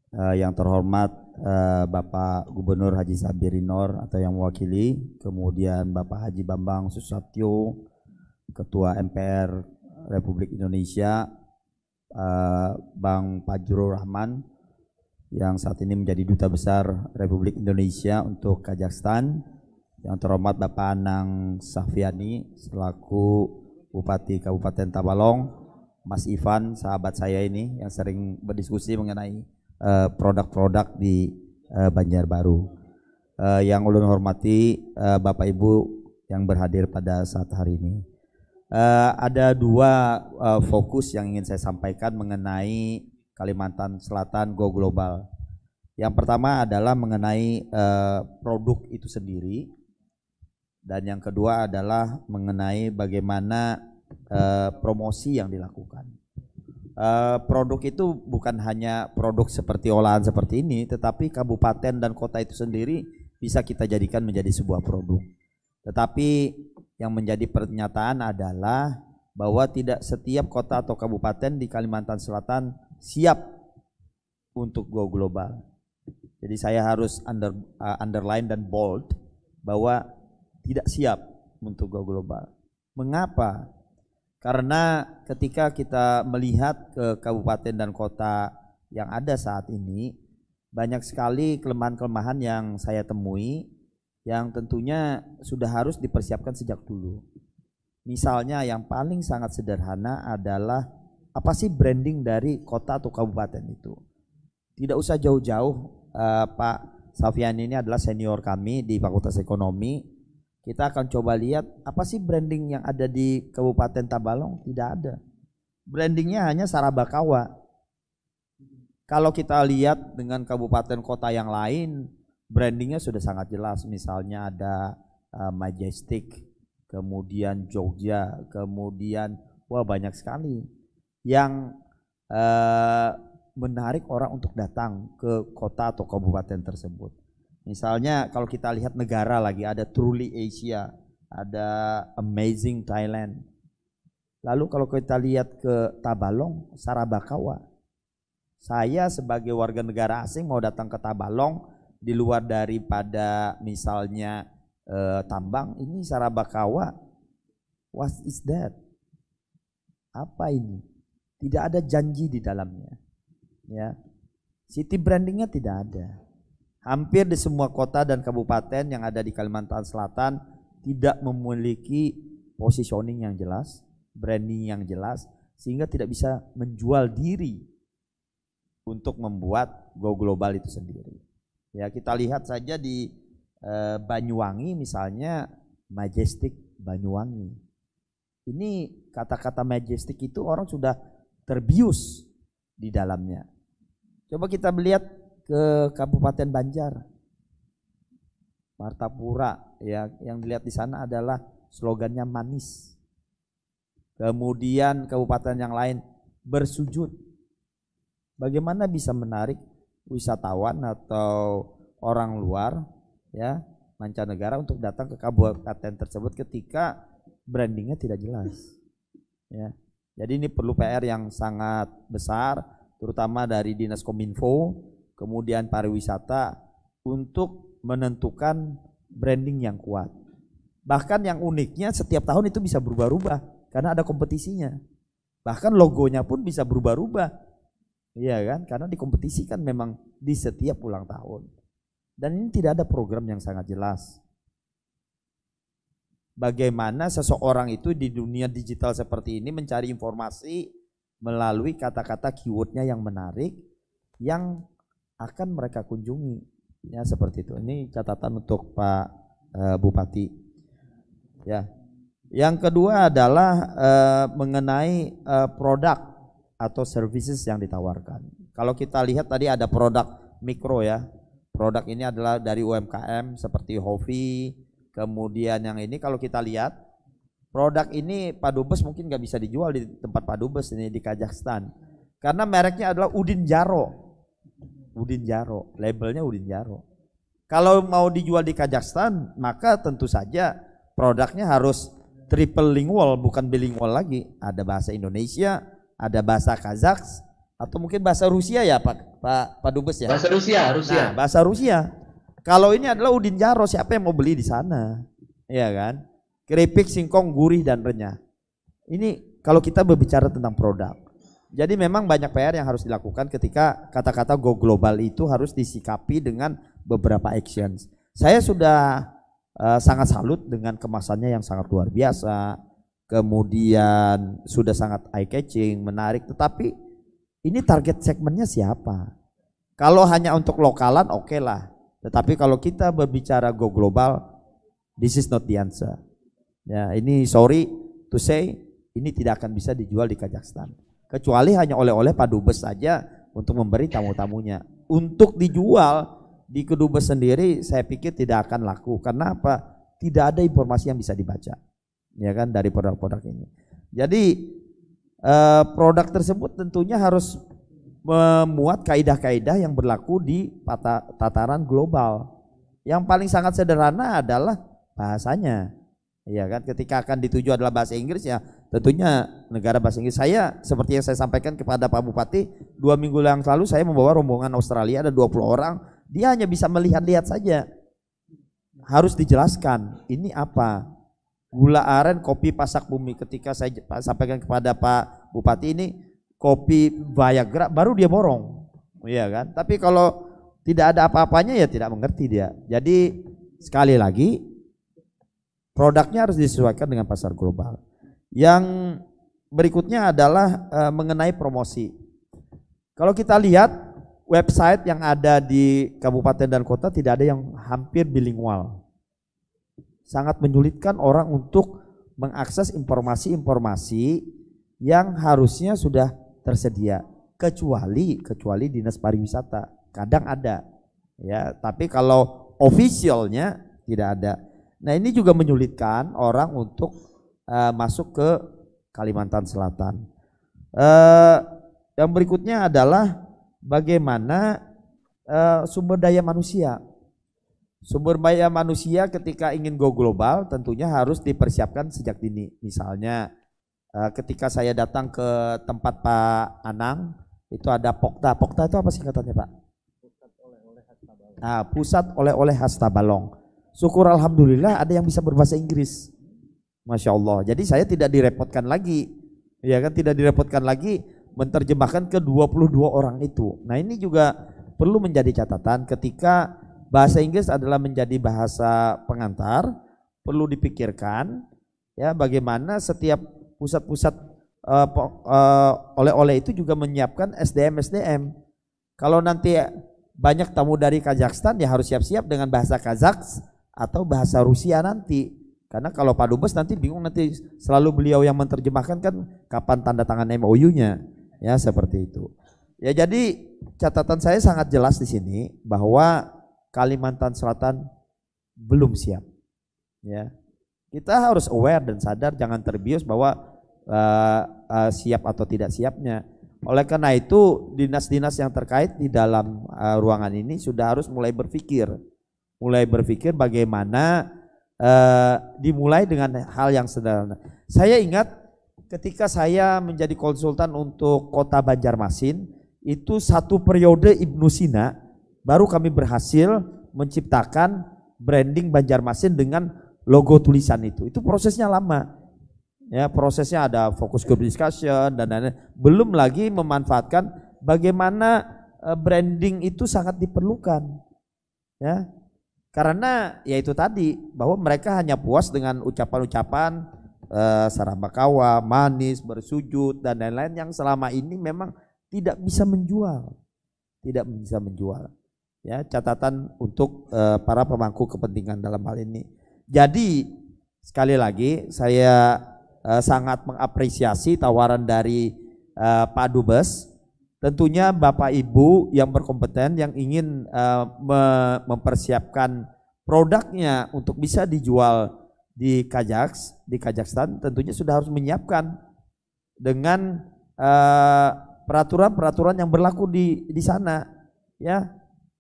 Uh, yang terhormat uh, Bapak Gubernur Haji Sabirinor atau yang mewakili, kemudian Bapak Haji Bambang Susatyo, Ketua MPR Republik Indonesia, uh, Bang Pajuro Rahman yang saat ini menjadi Duta Besar Republik Indonesia untuk Kazakhstan, yang terhormat Bapak Anang Safiani selaku Bupati Kabupaten Tabalong, Mas Ivan sahabat saya ini yang sering berdiskusi mengenai eh, produk-produk uh, di uh, Banjarbaru. Uh, yang ulun hormati uh, Bapak Ibu yang berhadir pada saat hari ini. Uh, ada dua uh, fokus yang ingin saya sampaikan mengenai Kalimantan Selatan Go Global. Yang pertama adalah mengenai uh, produk itu sendiri dan yang kedua adalah mengenai bagaimana uh, promosi yang dilakukan. Uh, produk itu bukan hanya produk seperti olahan seperti ini, tetapi kabupaten dan kota itu sendiri bisa kita jadikan menjadi sebuah produk. Tetapi yang menjadi pernyataan adalah bahwa tidak setiap kota atau kabupaten di Kalimantan Selatan siap untuk go global. Jadi saya harus under, uh, underline dan bold bahwa tidak siap untuk go global. Mengapa? Karena ketika kita melihat ke kabupaten dan kota yang ada saat ini, banyak sekali kelemahan-kelemahan yang saya temui yang tentunya sudah harus dipersiapkan sejak dulu. Misalnya yang paling sangat sederhana adalah apa sih branding dari kota atau kabupaten itu? Tidak usah jauh-jauh, eh, Pak Safian ini adalah senior kami di Fakultas Ekonomi kita akan coba lihat apa sih branding yang ada di Kabupaten Tabalong? Tidak ada. Brandingnya hanya Sarabakawa. Kalau kita lihat dengan kabupaten kota yang lain, brandingnya sudah sangat jelas. Misalnya ada uh, Majestic, kemudian Jogja, kemudian wah banyak sekali yang uh, menarik orang untuk datang ke kota atau kabupaten tersebut. Misalnya kalau kita lihat negara lagi ada Truly Asia, ada Amazing Thailand. Lalu kalau kita lihat ke Tabalong, Sarabakawa. Saya sebagai warga negara asing mau datang ke Tabalong di luar daripada misalnya e, tambang, ini Sarabakawa. What is that? Apa ini? Tidak ada janji di dalamnya. Ya. City brandingnya tidak ada. Hampir di semua kota dan kabupaten yang ada di Kalimantan Selatan tidak memiliki positioning yang jelas, branding yang jelas, sehingga tidak bisa menjual diri untuk membuat go global itu sendiri. Ya kita lihat saja di eh, Banyuwangi misalnya Majestic Banyuwangi. Ini kata-kata majestic itu orang sudah terbius di dalamnya. Coba kita melihat ke Kabupaten Banjar. Martapura ya yang dilihat di sana adalah slogannya manis. Kemudian kabupaten yang lain bersujud. Bagaimana bisa menarik wisatawan atau orang luar ya mancanegara untuk datang ke kabupaten tersebut ketika brandingnya tidak jelas. Ya. Jadi ini perlu PR yang sangat besar terutama dari Dinas Kominfo kemudian pariwisata untuk menentukan branding yang kuat. Bahkan yang uniknya setiap tahun itu bisa berubah-ubah karena ada kompetisinya. Bahkan logonya pun bisa berubah-ubah. Iya kan? Karena dikompetisikan memang di setiap ulang tahun. Dan ini tidak ada program yang sangat jelas. Bagaimana seseorang itu di dunia digital seperti ini mencari informasi melalui kata-kata keywordnya yang menarik yang akan mereka kunjungi ya seperti itu ini catatan untuk Pak e, Bupati ya yang kedua adalah e, mengenai e, produk atau services yang ditawarkan kalau kita lihat tadi ada produk mikro ya produk ini adalah dari UMKM seperti Hovi kemudian yang ini kalau kita lihat produk ini Pak Dubes mungkin nggak bisa dijual di tempat Pak Dubes ini di Kazakhstan karena mereknya adalah Udin Jaro Udin Jaro, labelnya Udin Jaro. Kalau mau dijual di Kazakhstan, maka tentu saja produknya harus triple lingual bukan bilingual lagi. Ada bahasa Indonesia, ada bahasa Kazakh, atau mungkin bahasa Rusia ya Pak Pak, Pak Dubes ya. Bahasa Rusia, nah, Rusia. Nah, bahasa Rusia. Kalau ini adalah Udin Jaro, siapa yang mau beli di sana? Iya kan? Keripik, singkong, gurih dan renyah. Ini kalau kita berbicara tentang produk. Jadi memang banyak PR yang harus dilakukan ketika kata-kata go global itu harus disikapi dengan beberapa actions. Saya sudah uh, sangat salut dengan kemasannya yang sangat luar biasa. Kemudian sudah sangat eye catching, menarik, tetapi ini target segmennya siapa? Kalau hanya untuk lokalan oke okay lah. Tetapi kalau kita berbicara go global, this is not the answer. Ya, ini sorry to say, ini tidak akan bisa dijual di Kazakhstan kecuali hanya oleh-oleh Pak Dubes saja untuk memberi tamu-tamunya. Untuk dijual di kedubes sendiri saya pikir tidak akan laku. Kenapa? Tidak ada informasi yang bisa dibaca. Ya kan dari produk-produk ini. Jadi eh, produk tersebut tentunya harus memuat kaidah-kaidah yang berlaku di tataran global. Yang paling sangat sederhana adalah bahasanya. Ya kan ketika akan dituju adalah bahasa Inggris ya Tentunya negara bahasa Inggris saya seperti yang saya sampaikan kepada Pak Bupati dua minggu yang lalu saya membawa rombongan Australia ada 20 orang dia hanya bisa melihat-lihat saja harus dijelaskan ini apa gula aren kopi pasak bumi ketika saya sampaikan kepada Pak Bupati ini kopi Viagra baru dia borong iya kan tapi kalau tidak ada apa-apanya ya tidak mengerti dia jadi sekali lagi produknya harus disesuaikan dengan pasar global yang berikutnya adalah e, mengenai promosi. Kalau kita lihat website yang ada di kabupaten dan kota tidak ada yang hampir bilingual. Sangat menyulitkan orang untuk mengakses informasi-informasi yang harusnya sudah tersedia kecuali kecuali dinas pariwisata. Kadang ada ya, tapi kalau officialnya tidak ada. Nah, ini juga menyulitkan orang untuk uh, masuk ke Kalimantan Selatan. Uh, yang berikutnya adalah bagaimana uh, sumber daya manusia. Sumber daya manusia ketika ingin go global tentunya harus dipersiapkan sejak dini. Misalnya uh, ketika saya datang ke tempat Pak Anang itu ada Pokta. Pokta itu apa singkatannya Pak? Pusat oleh Nah, pusat oleh-oleh khas Tabalong. Syukur alhamdulillah ada yang bisa berbahasa Inggris. Masya Allah. Jadi saya tidak direpotkan lagi. Ya kan tidak direpotkan lagi menerjemahkan ke 22 orang itu. Nah ini juga perlu menjadi catatan ketika bahasa Inggris adalah menjadi bahasa pengantar perlu dipikirkan ya bagaimana setiap pusat-pusat uh, uh, oleh-oleh itu juga menyiapkan SDM SDM. Kalau nanti banyak tamu dari Kazakhstan ya harus siap-siap dengan bahasa Kazakh atau bahasa Rusia nanti karena kalau Pak Dubes nanti bingung nanti selalu beliau yang menerjemahkan kan kapan tanda tangan MOU-nya. Ya seperti itu. Ya jadi catatan saya sangat jelas di sini bahwa Kalimantan Selatan belum siap. Ya. Kita harus aware dan sadar jangan terbius bahwa uh, uh, siap atau tidak siapnya. Oleh karena itu dinas-dinas yang terkait di dalam uh, ruangan ini sudah harus mulai berpikir, mulai berpikir bagaimana Eh, dimulai dengan hal yang sederhana. Saya ingat ketika saya menjadi konsultan untuk kota Banjarmasin, itu satu periode Ibnu Sina baru kami berhasil menciptakan branding Banjarmasin dengan logo tulisan itu. Itu prosesnya lama. Ya, prosesnya ada fokus group discussion dan lain-lain. Belum lagi memanfaatkan bagaimana eh, branding itu sangat diperlukan. Ya, karena yaitu tadi bahwa mereka hanya puas dengan ucapan-ucapan eh, sarabakawa, manis, bersujud dan lain-lain yang selama ini memang tidak bisa menjual. Tidak bisa menjual. Ya, catatan untuk eh, para pemangku kepentingan dalam hal ini. Jadi sekali lagi saya eh, sangat mengapresiasi tawaran dari eh, Pak Dubes Tentunya Bapak Ibu yang berkompeten yang ingin uh, me mempersiapkan produknya untuk bisa dijual di Kajaks, di Kajakstan tentunya sudah harus menyiapkan dengan eh, peraturan-peraturan uh, yang berlaku di di sana ya.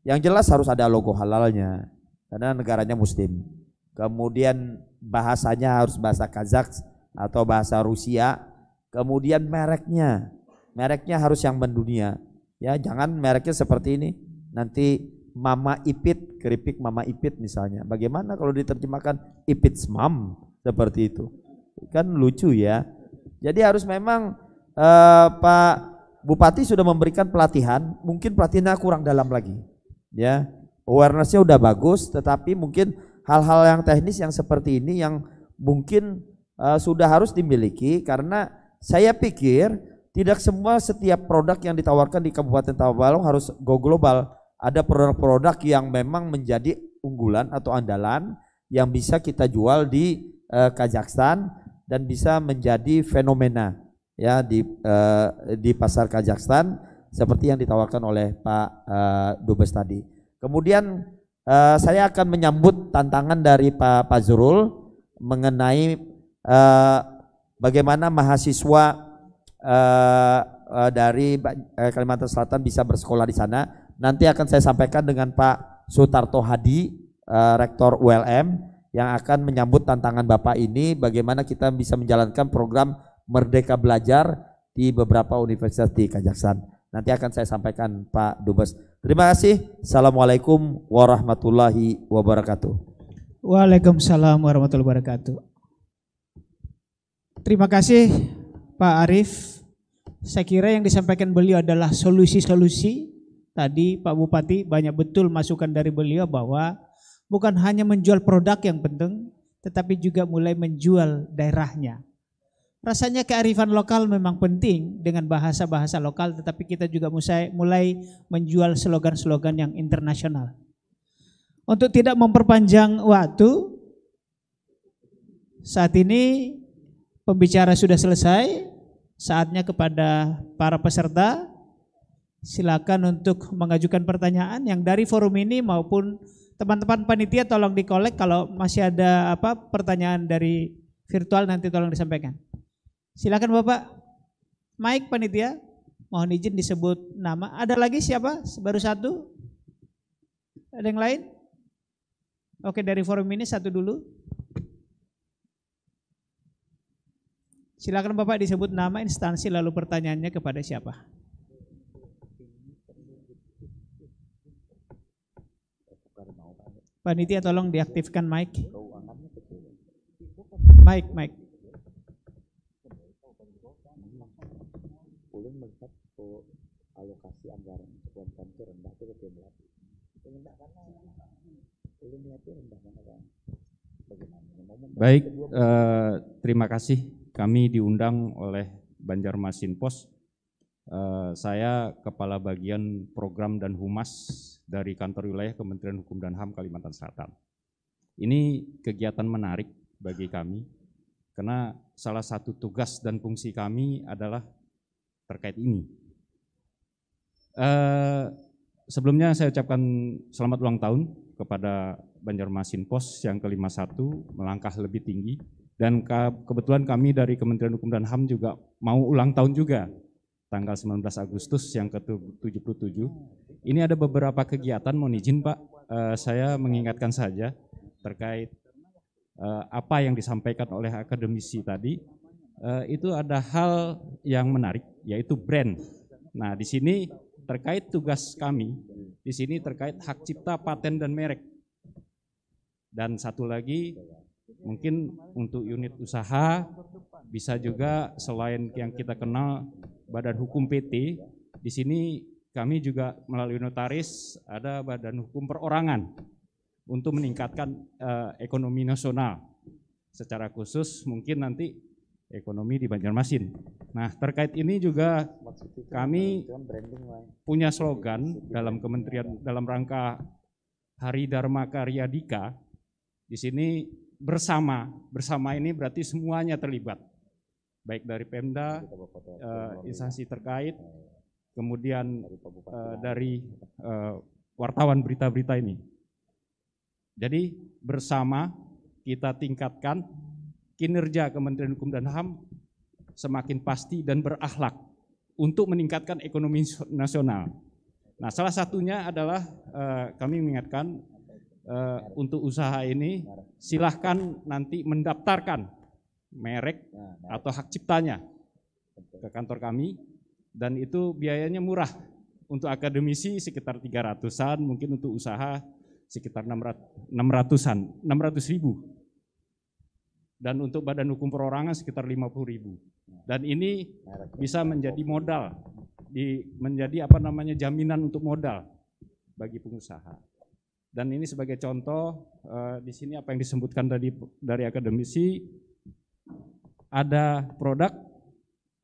Yang jelas harus ada logo halalnya karena negaranya muslim. Kemudian bahasanya harus bahasa Kazakh atau bahasa Rusia. Kemudian mereknya mereknya harus yang mendunia ya jangan mereknya seperti ini nanti mama ipit keripik mama ipit misalnya bagaimana kalau diterjemahkan ipit Mam seperti itu kan lucu ya jadi harus memang eh, Pak Bupati sudah memberikan pelatihan mungkin pelatihnya kurang dalam lagi ya awarenessnya udah bagus tetapi mungkin hal-hal yang teknis yang seperti ini yang mungkin eh, sudah harus dimiliki karena saya pikir tidak semua setiap produk yang ditawarkan di Kabupaten Tawabalong harus go global. Ada produk-produk yang memang menjadi unggulan atau andalan yang bisa kita jual di uh, Kazakhstan dan bisa menjadi fenomena ya di uh, di pasar Kazakhstan seperti yang ditawarkan oleh Pak uh, Dubes tadi. Kemudian uh, saya akan menyambut tantangan dari Pak Pazrul mengenai uh, bagaimana mahasiswa uh, uh, dari uh, Kalimantan Selatan bisa bersekolah di sana. Nanti akan saya sampaikan dengan Pak Sutarto Hadi, uh, Rektor ULM, yang akan menyambut tantangan Bapak ini bagaimana kita bisa menjalankan program Merdeka Belajar di beberapa universitas di Kajaksan. Nanti akan saya sampaikan Pak Dubes. Terima kasih. Assalamualaikum warahmatullahi wabarakatuh. Waalaikumsalam warahmatullahi wabarakatuh. Terima kasih Pak Arief. Saya kira yang disampaikan beliau adalah solusi-solusi. Tadi Pak Bupati banyak betul masukan dari beliau bahwa bukan hanya menjual produk yang penting, tetapi juga mulai menjual daerahnya. Rasanya kearifan lokal memang penting dengan bahasa-bahasa lokal, tetapi kita juga mulai menjual slogan-slogan yang internasional. Untuk tidak memperpanjang waktu, saat ini pembicara sudah selesai saatnya kepada para peserta. Silakan untuk mengajukan pertanyaan yang dari forum ini maupun teman-teman panitia tolong dikolek kalau masih ada apa pertanyaan dari virtual nanti tolong disampaikan. Silakan Bapak. Mike panitia, mohon izin disebut nama. Ada lagi siapa? Baru satu? Ada yang lain? Oke dari forum ini satu dulu. Silakan Bapak disebut nama instansi lalu pertanyaannya kepada siapa? Panitia tolong diaktifkan mic. Mic, mic. Ulun melihat oh, alokasi anggaran kebutuhan itu rendah itu kecil Rendah karena ulun lihat rendah karena kan bagaimana? Baik, uh, terima kasih kami diundang oleh Banjarmasin Pos. Eh, saya Kepala Bagian Program dan Humas dari Kantor Wilayah Kementerian Hukum dan HAM Kalimantan Selatan. Ini kegiatan menarik bagi kami karena salah satu tugas dan fungsi kami adalah terkait ini. Eh, sebelumnya saya ucapkan selamat ulang tahun kepada Banjarmasin Pos yang kelima satu melangkah lebih tinggi dan kebetulan kami dari Kementerian Hukum dan HAM juga mau ulang tahun juga, tanggal 19 Agustus yang ke-77. Ini ada beberapa kegiatan, mohon izin Pak, uh, saya mengingatkan saja terkait uh, apa yang disampaikan oleh akademisi tadi. Uh, itu ada hal yang menarik, yaitu brand. Nah, di sini terkait tugas kami, di sini terkait hak cipta, paten, dan merek. Dan satu lagi mungkin untuk unit usaha bisa juga selain yang kita kenal badan hukum PT di sini kami juga melalui notaris ada badan hukum perorangan untuk meningkatkan uh, ekonomi nasional secara khusus mungkin nanti ekonomi di Banjarmasin. Nah terkait ini juga kami punya slogan dalam kementerian dalam rangka Hari Dharma Karya Dika di sini bersama. Bersama ini berarti semuanya terlibat. Baik dari Pemda, uh, instansi terkait, nah, iya. kemudian uh, dari uh, wartawan berita-berita ini. Jadi bersama kita tingkatkan kinerja Kementerian Hukum dan HAM semakin pasti dan berakhlak untuk meningkatkan ekonomi nasional. Nah, salah satunya adalah eh, kami mengingatkan uh, untuk usaha ini, silahkan nanti mendaftarkan merek, ya, atau hak ciptanya ke kantor kami dan itu biayanya murah. Untuk akademisi sekitar 300-an, mungkin untuk usaha sekitar 600-an, 600 ribu. Dan untuk badan hukum perorangan sekitar 50 ribu. Ya. Dan ini bisa menjadi modal, di, menjadi apa namanya jaminan untuk modal bagi pengusaha. Dan ini sebagai contoh eh, di sini apa yang disebutkan tadi dari akademisi ada produk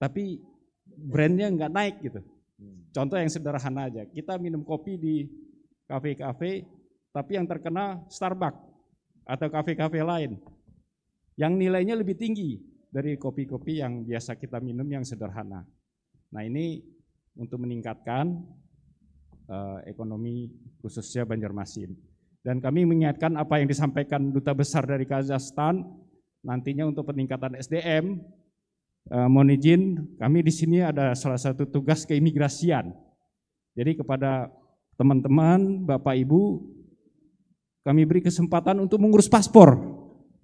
tapi brandnya nggak naik gitu. Hmm. Contoh yang sederhana aja, kita minum kopi di kafe-kafe, tapi yang terkena Starbucks atau kafe-kafe lain, yang nilainya lebih tinggi dari kopi-kopi yang biasa kita minum yang sederhana. Nah ini untuk meningkatkan Eh, ekonomi khususnya Banjarmasin. Dan kami mengingatkan apa yang disampaikan duta besar dari Kazakhstan nantinya untuk peningkatan SDM. Uh, eh, mohon izin, kami di sini ada salah satu tugas keimigrasian. Jadi kepada teman-teman, Bapak Ibu, kami beri kesempatan untuk mengurus paspor.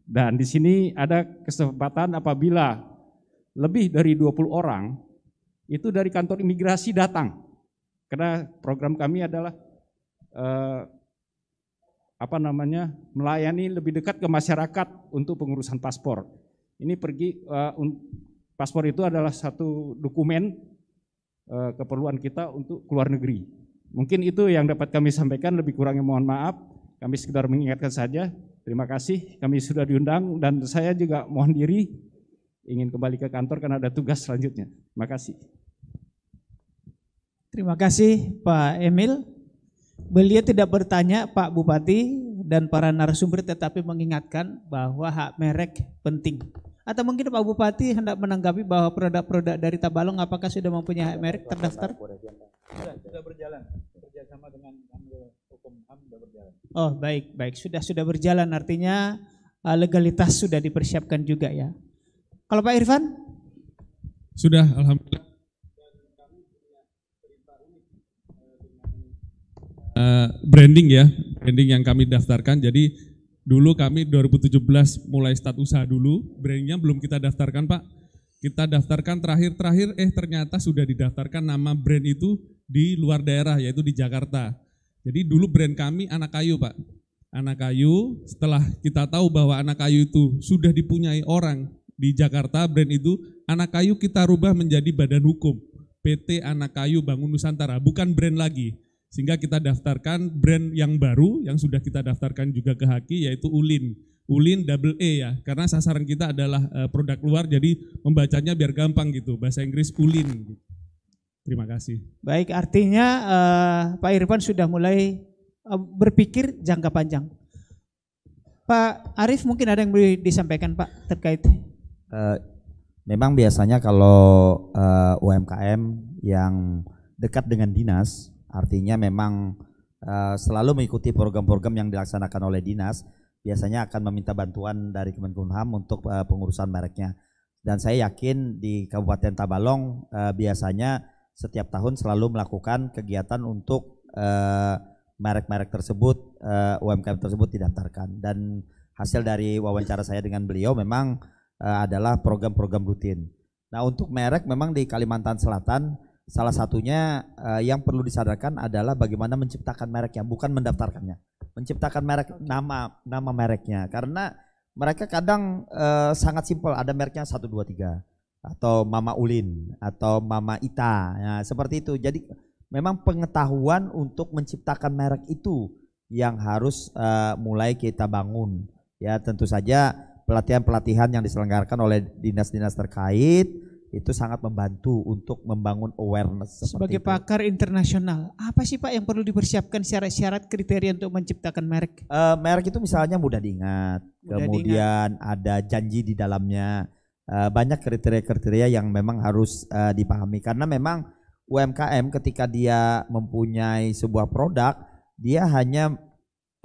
Dan di sini ada kesempatan apabila lebih dari 20 orang itu dari kantor imigrasi datang karena program kami adalah eh, apa namanya melayani lebih dekat ke masyarakat untuk pengurusan paspor. Ini pergi eh, paspor itu adalah satu dokumen eh, keperluan kita untuk keluar negeri. Mungkin itu yang dapat kami sampaikan. Lebih kurangnya mohon maaf. Kami sekedar mengingatkan saja. Terima kasih. Kami sudah diundang dan saya juga mohon diri ingin kembali ke kantor karena ada tugas selanjutnya. Terima kasih. Terima kasih Pak Emil. Beliau tidak bertanya Pak Bupati dan para narasumber tetapi mengingatkan bahwa hak merek penting. Atau mungkin Pak Bupati hendak menanggapi bahwa produk-produk dari Tabalong apakah sudah mempunyai hak merek terdaftar? Sudah, sudah berjalan kerjasama dengan hukum HAM sudah berjalan. Oh baik baik sudah sudah berjalan artinya eh, legalitas sudah dipersiapkan juga ya. Kalau Pak Irfan? Sudah, alhamdulillah Eh, branding ya, branding yang kami daftarkan. Jadi dulu kami 2017 mulai start usaha dulu, brandingnya belum kita daftarkan Pak. Kita daftarkan terakhir-terakhir, eh ternyata sudah didaftarkan nama brand itu di luar daerah, yaitu di Jakarta. Jadi dulu brand kami anak kayu Pak. Anak kayu, setelah kita tahu bahwa anak kayu itu sudah dipunyai orang di Jakarta, brand itu anak kayu kita rubah menjadi badan hukum. PT Anak Kayu Bangun Nusantara, bukan brand lagi. Sehingga kita daftarkan brand yang baru yang sudah kita daftarkan juga ke Haki yaitu Ulin. Ulin double E ya, karena sasaran kita adalah eh, produk luar jadi membacanya biar gampang gitu, bahasa Inggris Ulin. Gitu. Terima kasih. Baik, artinya eh, Pak Irfan sudah mulai eh, berpikir jangka panjang. Pak Arif mungkin ada yang boleh disampaikan Pak terkait. memang biasanya kalau UMKM yang dekat dengan dinas Artinya memang uh, selalu mengikuti program-program yang dilaksanakan oleh dinas, biasanya akan meminta bantuan dari Kemenkumham untuk uh, pengurusan mereknya. Dan saya yakin di Kabupaten Tabalong uh, biasanya setiap tahun selalu melakukan kegiatan untuk uh, merek-merek tersebut, uh, UMKM tersebut didaftarkan. Dan hasil dari wawancara saya dengan beliau memang uh, adalah program-program rutin. Nah untuk merek memang di Kalimantan Selatan Salah satunya uh, yang perlu disadarkan adalah bagaimana menciptakan mereknya, bukan mendaftarkannya. Menciptakan merek okay. nama nama mereknya karena mereka kadang uh, sangat simpel ada mereknya satu dua tiga atau Mama Ulin atau Mama Ita. ya, seperti itu. Jadi memang pengetahuan untuk menciptakan merek itu yang harus uh, mulai kita bangun. Ya, tentu saja pelatihan-pelatihan yang diselenggarakan oleh dinas-dinas terkait itu sangat membantu untuk membangun awareness. Sebagai itu. pakar internasional, apa sih Pak yang perlu dipersiapkan syarat-syarat kriteria untuk menciptakan merek? Uh, merek itu misalnya mudah diingat, mudah kemudian diingat. ada janji di dalamnya, uh, banyak kriteria-kriteria yang memang harus uh, dipahami karena memang UMKM ketika dia mempunyai sebuah produk, dia hanya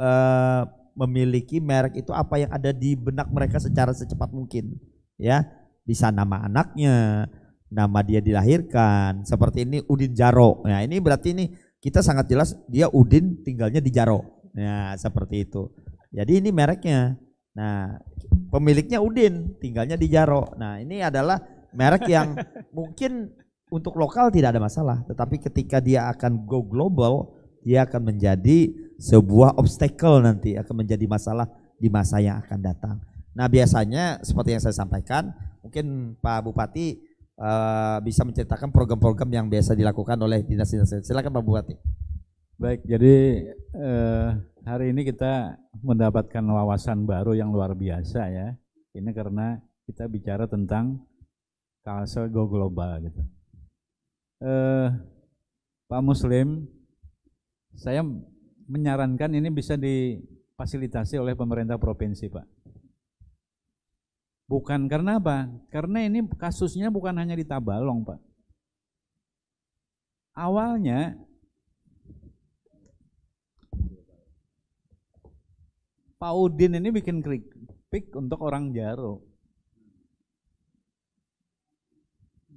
uh, memiliki merek itu apa yang ada di benak mereka secara secepat mungkin, ya bisa nama anaknya, nama dia dilahirkan. Seperti ini Udin Jaro. Nah, ini berarti ini kita sangat jelas dia Udin tinggalnya di Jaro. Nah, seperti itu. Jadi ini mereknya. Nah, pemiliknya Udin, tinggalnya di Jaro. Nah, ini adalah merek yang <laughs> mungkin untuk lokal tidak ada masalah, tetapi ketika dia akan go global, dia akan menjadi sebuah obstacle nanti, akan menjadi masalah di masa yang akan datang. Nah biasanya seperti yang saya sampaikan, mungkin Pak Bupati uh, bisa menceritakan program-program yang biasa dilakukan oleh dinas-dinas. Silakan Pak Bupati. Baik, jadi eh, hari ini kita mendapatkan wawasan baru yang luar biasa ya. Ini karena kita bicara tentang kalsel go global gitu. Eh, Pak Muslim, saya menyarankan ini bisa difasilitasi oleh pemerintah provinsi Pak Bukan karena apa? Karena ini kasusnya bukan hanya di Tabalong, Pak. Awalnya Pak Udin ini bikin pik untuk orang Jaro.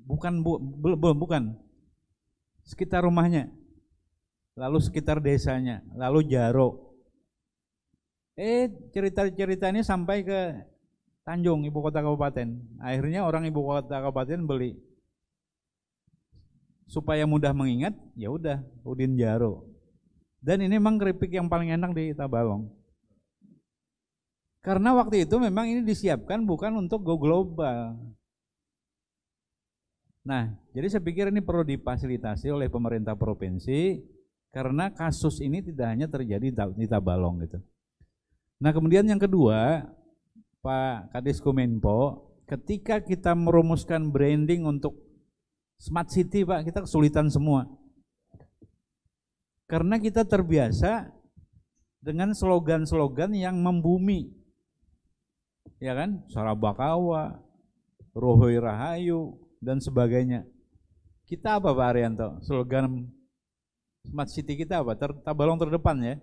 Bukan bu, belum bukan. Sekitar rumahnya. Lalu sekitar desanya, lalu Jaro. Eh cerita-cerita ini sampai ke Tanjung, ibu kota kabupaten. Akhirnya orang ibu kota kabupaten beli. Supaya mudah mengingat, ya udah Udin Jaro. Dan ini memang keripik yang paling enak di Tabalong. Karena waktu itu memang ini disiapkan bukan untuk go global. Nah, jadi saya pikir ini perlu difasilitasi oleh pemerintah provinsi karena kasus ini tidak hanya terjadi di Tabalong gitu. Nah, kemudian yang kedua, Pak Kadis Kominfo, ketika kita merumuskan branding untuk smart city Pak, kita kesulitan semua. Karena kita terbiasa dengan slogan-slogan yang membumi. Ya kan? Sarabakawa, Rohoi Rahayu, dan sebagainya. Kita apa Pak Arianto? Slogan smart city kita apa? Ter, tabalong terdepan ya.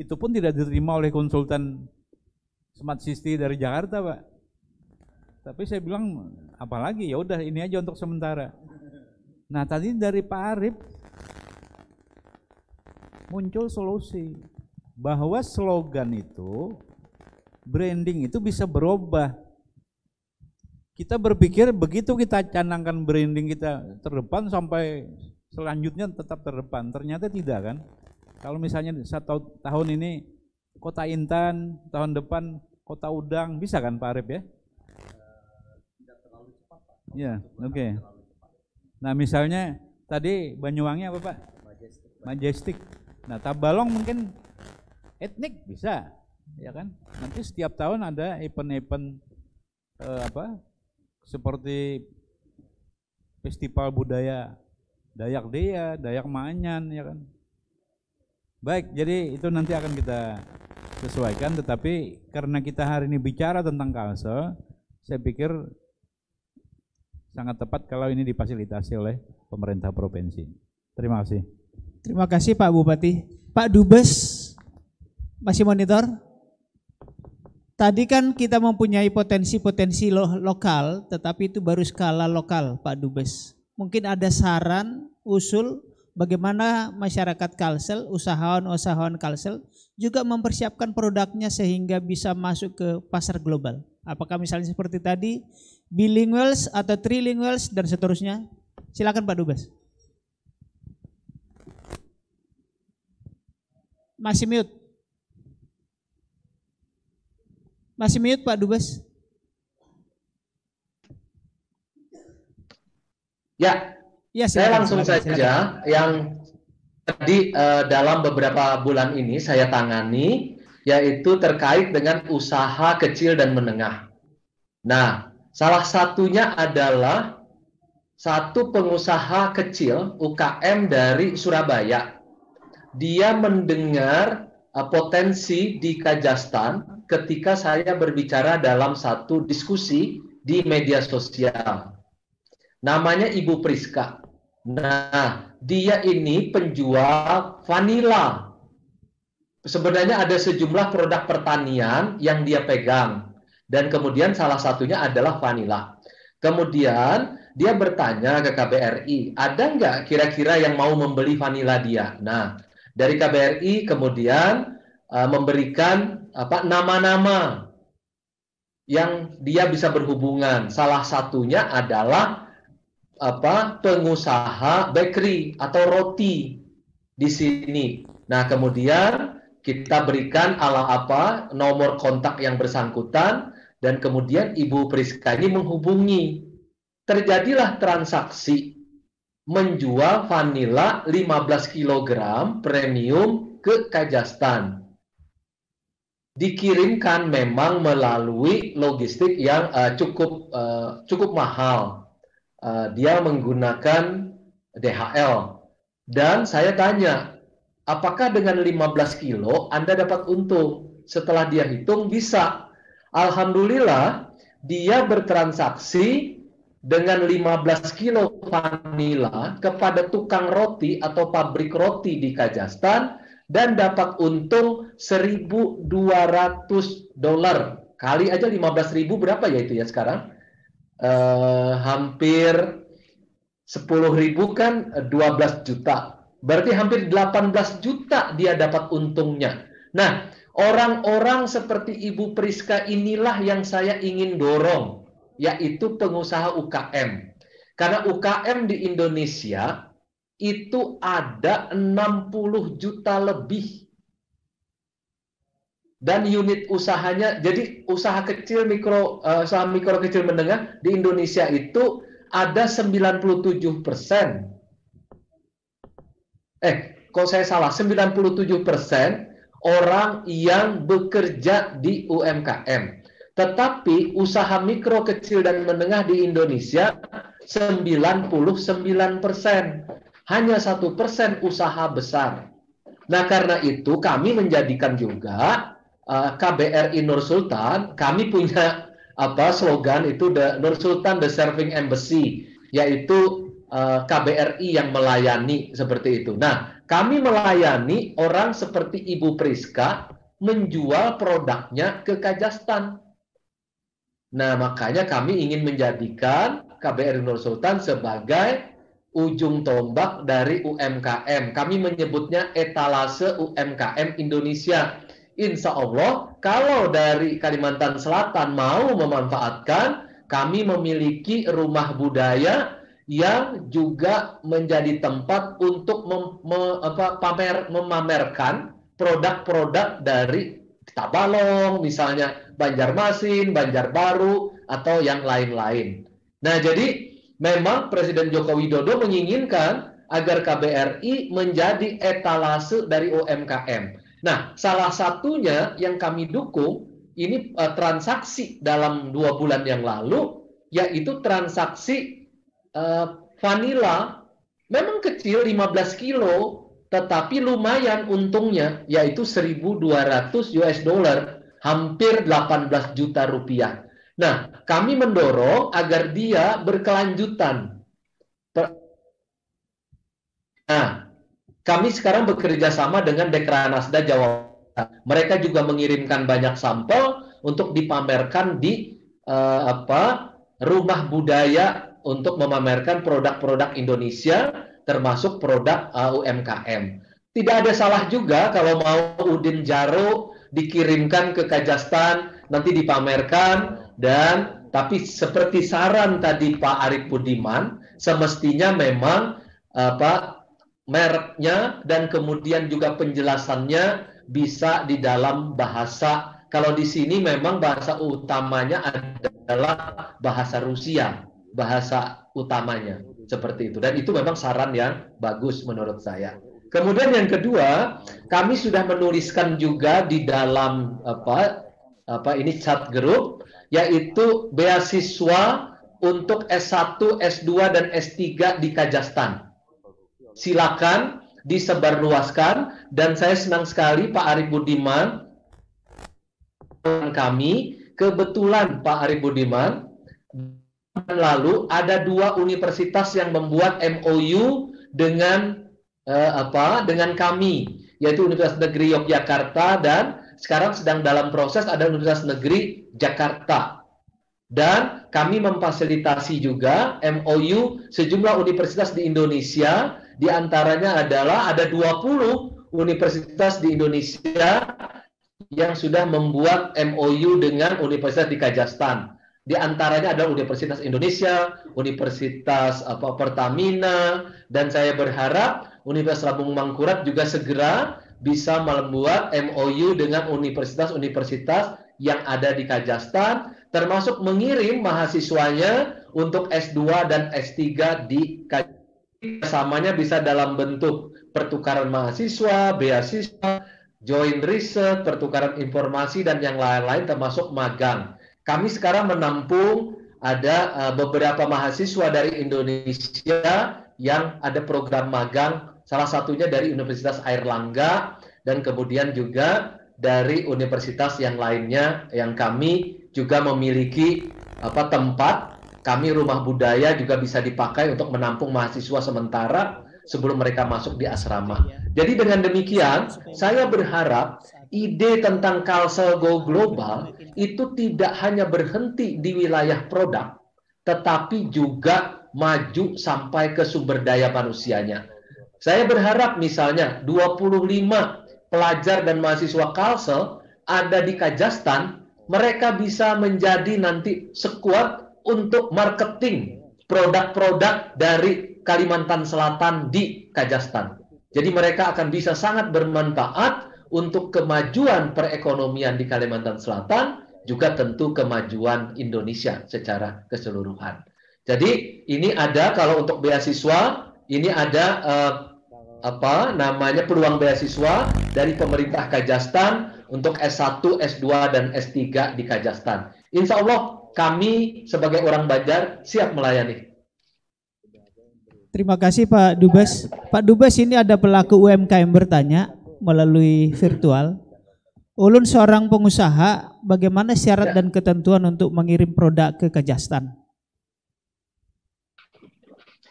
Itu pun tidak diterima oleh konsultan smart city dari Jakarta pak tapi saya bilang apalagi ya udah ini aja untuk sementara nah tadi dari Pak Arif muncul solusi bahwa slogan itu branding itu bisa berubah kita berpikir begitu kita canangkan branding kita terdepan sampai selanjutnya tetap terdepan ternyata tidak kan kalau misalnya satu tahun ini Kota Intan, tahun depan Kota Udang, bisa kan Pak Arif ya? Eh, iya, tidak terlalu cepat Pak. Ya, oke. Okay. Nah misalnya tadi Banyuwangi apa Pak? Majestic. Majestic. Nah Tabalong mungkin etnik bisa, ya kan? Nanti setiap tahun ada event-event eh, apa? Seperti festival budaya Dayak Dea, Dayak Maanyan, ya kan? Baik, jadi itu nanti akan kita sesuaikan tetapi karena kita hari ini bicara tentang Kalsel, saya pikir sangat tepat kalau ini difasilitasi oleh pemerintah provinsi. Terima kasih. Terima kasih Pak Bupati. Pak Dubes masih monitor? Tadi kan kita mempunyai potensi-potensi lo lokal, tetapi itu baru skala lokal, Pak Dubes. Mungkin ada saran, usul bagaimana masyarakat Kalsel, usahawan-usahawan Kalsel juga mempersiapkan produknya sehingga bisa masuk ke pasar global. Apakah misalnya seperti tadi bilinguals atau trilinguals dan seterusnya? Silakan Pak Dubes. Masih mute. Masih mute Pak Dubes. Ya, Ya, saya langsung silakan, saja silakan. yang tadi uh, dalam beberapa bulan ini saya tangani yaitu terkait dengan usaha kecil dan menengah. Nah, salah satunya adalah satu pengusaha kecil UKM dari Surabaya. Dia mendengar uh, potensi di Kajastan ketika saya berbicara dalam satu diskusi di media sosial. Namanya Ibu Priska. Nah, dia ini penjual vanila. Sebenarnya ada sejumlah produk pertanian yang dia pegang. Dan kemudian salah satunya adalah vanila. Kemudian dia bertanya ke KBRI, ada nggak kira-kira yang mau membeli vanila dia? Nah, dari KBRI kemudian uh, memberikan apa nama-nama yang dia bisa berhubungan. Salah satunya adalah apa pengusaha bakery atau roti di sini. Nah, kemudian kita berikan ala apa nomor kontak yang bersangkutan dan kemudian Ibu Priska ini menghubungi. Terjadilah transaksi menjual vanila 15 kg premium ke Kajastan Dikirimkan memang melalui logistik yang uh, cukup uh, cukup mahal Eh, dia menggunakan DHL dan saya tanya apakah dengan 15 kilo Anda dapat untung setelah dia hitung bisa Alhamdulillah dia bertransaksi dengan 15 kilo vanila kepada tukang roti atau pabrik roti di Kazakhstan dan dapat untung 1.200 dolar kali aja 15.000 berapa ya itu ya sekarang eh, hampir 10 ribu kan 12 eh, juta. Berarti hampir 18 juta dia dapat untungnya. Nah, orang-orang seperti Ibu Priska inilah yang saya ingin dorong, yaitu pengusaha UKM. Karena UKM di Indonesia itu ada 60 juta lebih dan unit usahanya jadi usaha kecil mikro uh, usaha mikro kecil menengah di Indonesia itu ada 97 persen eh kalau saya salah 97 persen orang yang bekerja di UMKM tetapi usaha mikro kecil dan menengah di Indonesia 99 persen hanya satu persen usaha besar nah karena itu kami menjadikan juga Eh, KBRI Nur Sultan, kami punya apa slogan itu the Nur Sultan the Serving Embassy, yaitu eh, KBRI yang melayani seperti itu. Nah, kami melayani orang seperti Ibu Priska menjual produknya ke Kazakhstan. Nah, makanya kami ingin menjadikan KBRI Nur Sultan sebagai ujung tombak dari UMKM. Kami menyebutnya etalase UMKM Indonesia Insya Allah, kalau dari Kalimantan Selatan mau memanfaatkan, kami memiliki rumah budaya yang juga menjadi tempat untuk mem, me, apa, pamer, memamerkan produk-produk dari Tabalong, misalnya Banjarmasin, Banjarbaru, atau yang lain-lain. Nah, jadi memang Presiden Joko Widodo menginginkan agar KBRI menjadi etalase dari UMKM. Nah, salah satunya yang kami dukung ini uh, transaksi dalam dua bulan yang lalu, yaitu transaksi uh, eh, vanilla. Memang kecil 15 kilo, tetapi lumayan untungnya, yaitu 1.200 US dollar, hampir 18 juta rupiah. Nah, kami mendorong agar dia berkelanjutan. Nah, kami sekarang bekerja sama dengan Dekranasda Jawa Barat. Mereka juga mengirimkan banyak sampel untuk dipamerkan di uh, apa rumah budaya untuk memamerkan produk-produk Indonesia termasuk produk uh, eh, UMKM. Tidak ada salah juga kalau mau Udin Jaro dikirimkan ke Kajastan nanti dipamerkan dan tapi seperti saran tadi Pak Arif Budiman semestinya memang apa mereknya dan kemudian juga penjelasannya bisa di dalam bahasa kalau di sini memang bahasa utamanya adalah bahasa Rusia bahasa utamanya seperti itu dan itu memang saran yang bagus menurut saya kemudian yang kedua kami sudah menuliskan juga di dalam apa apa ini chat group yaitu beasiswa untuk S1, S2 dan S3 di Kazakhstan silakan disebarluaskan dan saya senang sekali Pak Arif Budiman kami kebetulan Pak Arif Budiman lalu ada dua universitas yang membuat MOU dengan eh, apa dengan kami yaitu Universitas Negeri Yogyakarta dan sekarang sedang dalam proses ada Universitas Negeri Jakarta dan kami memfasilitasi juga MOU sejumlah universitas di Indonesia, di antaranya adalah ada 20 universitas di Indonesia yang sudah membuat MOU dengan universitas di Kazakhstan. Di antaranya ada Universitas Indonesia, Universitas apa, Pertamina, dan saya berharap Universitas Labung Mangkurat juga segera bisa membuat MOU dengan universitas-universitas yang ada di Kazakhstan termasuk mengirim mahasiswanya untuk S2 dan S3 di samanya bisa dalam bentuk pertukaran mahasiswa, beasiswa, join research pertukaran informasi dan yang lain-lain termasuk magang. Kami sekarang menampung ada eh, beberapa mahasiswa dari Indonesia yang ada program magang, salah satunya dari Universitas Airlangga dan kemudian juga dari universitas yang lainnya yang kami juga memiliki apa tempat kami rumah budaya juga bisa dipakai untuk menampung mahasiswa sementara sebelum mereka masuk di asrama. Jadi dengan demikian, saya berharap ide tentang Kalsel Go Global itu tidak hanya berhenti di wilayah produk, tetapi juga maju sampai ke sumber daya manusianya. Saya berharap misalnya 25 pelajar dan mahasiswa Kalsel ada di Kajastan mereka bisa menjadi nanti sekuat untuk marketing produk-produk dari Kalimantan Selatan di Kajastan. Jadi mereka akan bisa sangat bermanfaat untuk kemajuan perekonomian di Kalimantan Selatan, juga tentu kemajuan Indonesia secara keseluruhan. Jadi ini ada kalau untuk beasiswa, ini ada eh, apa namanya peluang beasiswa dari pemerintah Kajastan untuk S1, S2, dan S3 di Kajastan, Insya Allah kami sebagai orang Banjar siap melayani. Terima kasih Pak Dubes. Pak Dubes ini ada pelaku UMKM bertanya melalui virtual. Ulun seorang pengusaha, bagaimana syarat ya. dan ketentuan untuk mengirim produk ke Kajastan?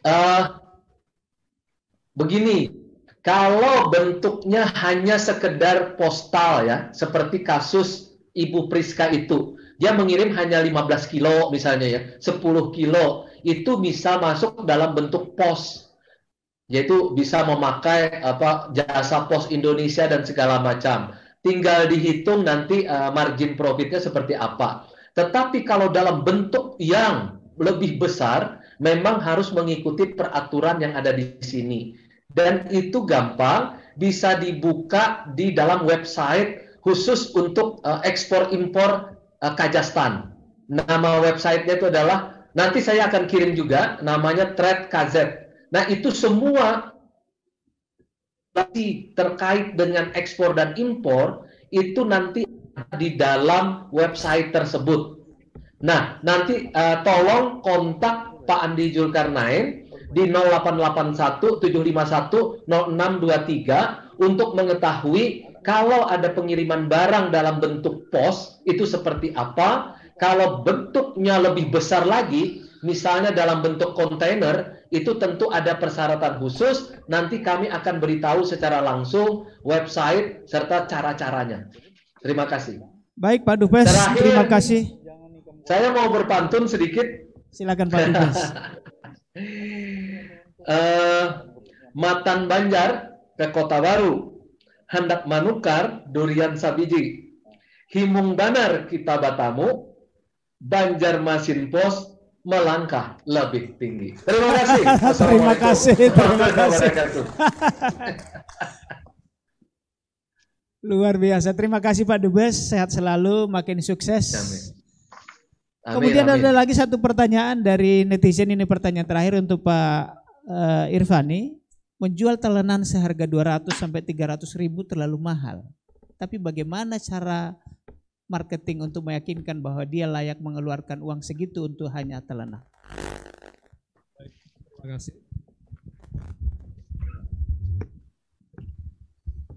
Uh, eh, begini, kalau bentuknya hanya sekedar postal ya, seperti kasus Ibu Priska itu, dia mengirim hanya 15 kilo misalnya ya, 10 kilo, itu bisa masuk dalam bentuk pos. Yaitu bisa memakai apa jasa pos Indonesia dan segala macam. Tinggal dihitung nanti uh, margin profitnya seperti apa. Tetapi kalau dalam bentuk yang lebih besar, memang harus mengikuti peraturan yang ada di sini dan itu gampang, bisa dibuka di dalam website khusus untuk uh, ekspor impor uh, Kazakhstan. Nama websitenya itu adalah nanti saya akan kirim juga namanya Trade KZ. Nah itu semua terkait dengan ekspor dan impor itu nanti di dalam website tersebut. Nah nanti uh, tolong kontak Pak Andi Julkarnain di 0881 751 0623 untuk mengetahui kalau ada pengiriman barang dalam bentuk pos itu seperti apa, kalau bentuknya lebih besar lagi, misalnya dalam bentuk kontainer, itu tentu ada persyaratan khusus, nanti kami akan beritahu secara langsung website serta cara-caranya. Terima kasih. Baik Pak Dubes, terima kasih. Saya mau berpantun sedikit. Silakan Pak Dubes. <laughs> Uh, Matan Banjar ke Kota Baru, hendak manukar durian sabiji. Himung banar kita batamu, Banjar Masin Pos melangkah lebih tinggi. Terima kasih. <laughs> terima kasih. Terima kasih. <laughs> Luar biasa. Terima kasih Pak Dubes. Sehat selalu, makin sukses. Amin. Amin, Kemudian amin. ada lagi satu pertanyaan dari netizen ini pertanyaan terakhir untuk Pak uh, Irfani. Menjual telenan seharga 200 sampai 300 ribu terlalu mahal. Tapi bagaimana cara marketing untuk meyakinkan bahwa dia layak mengeluarkan uang segitu untuk hanya telenan? terima kasih.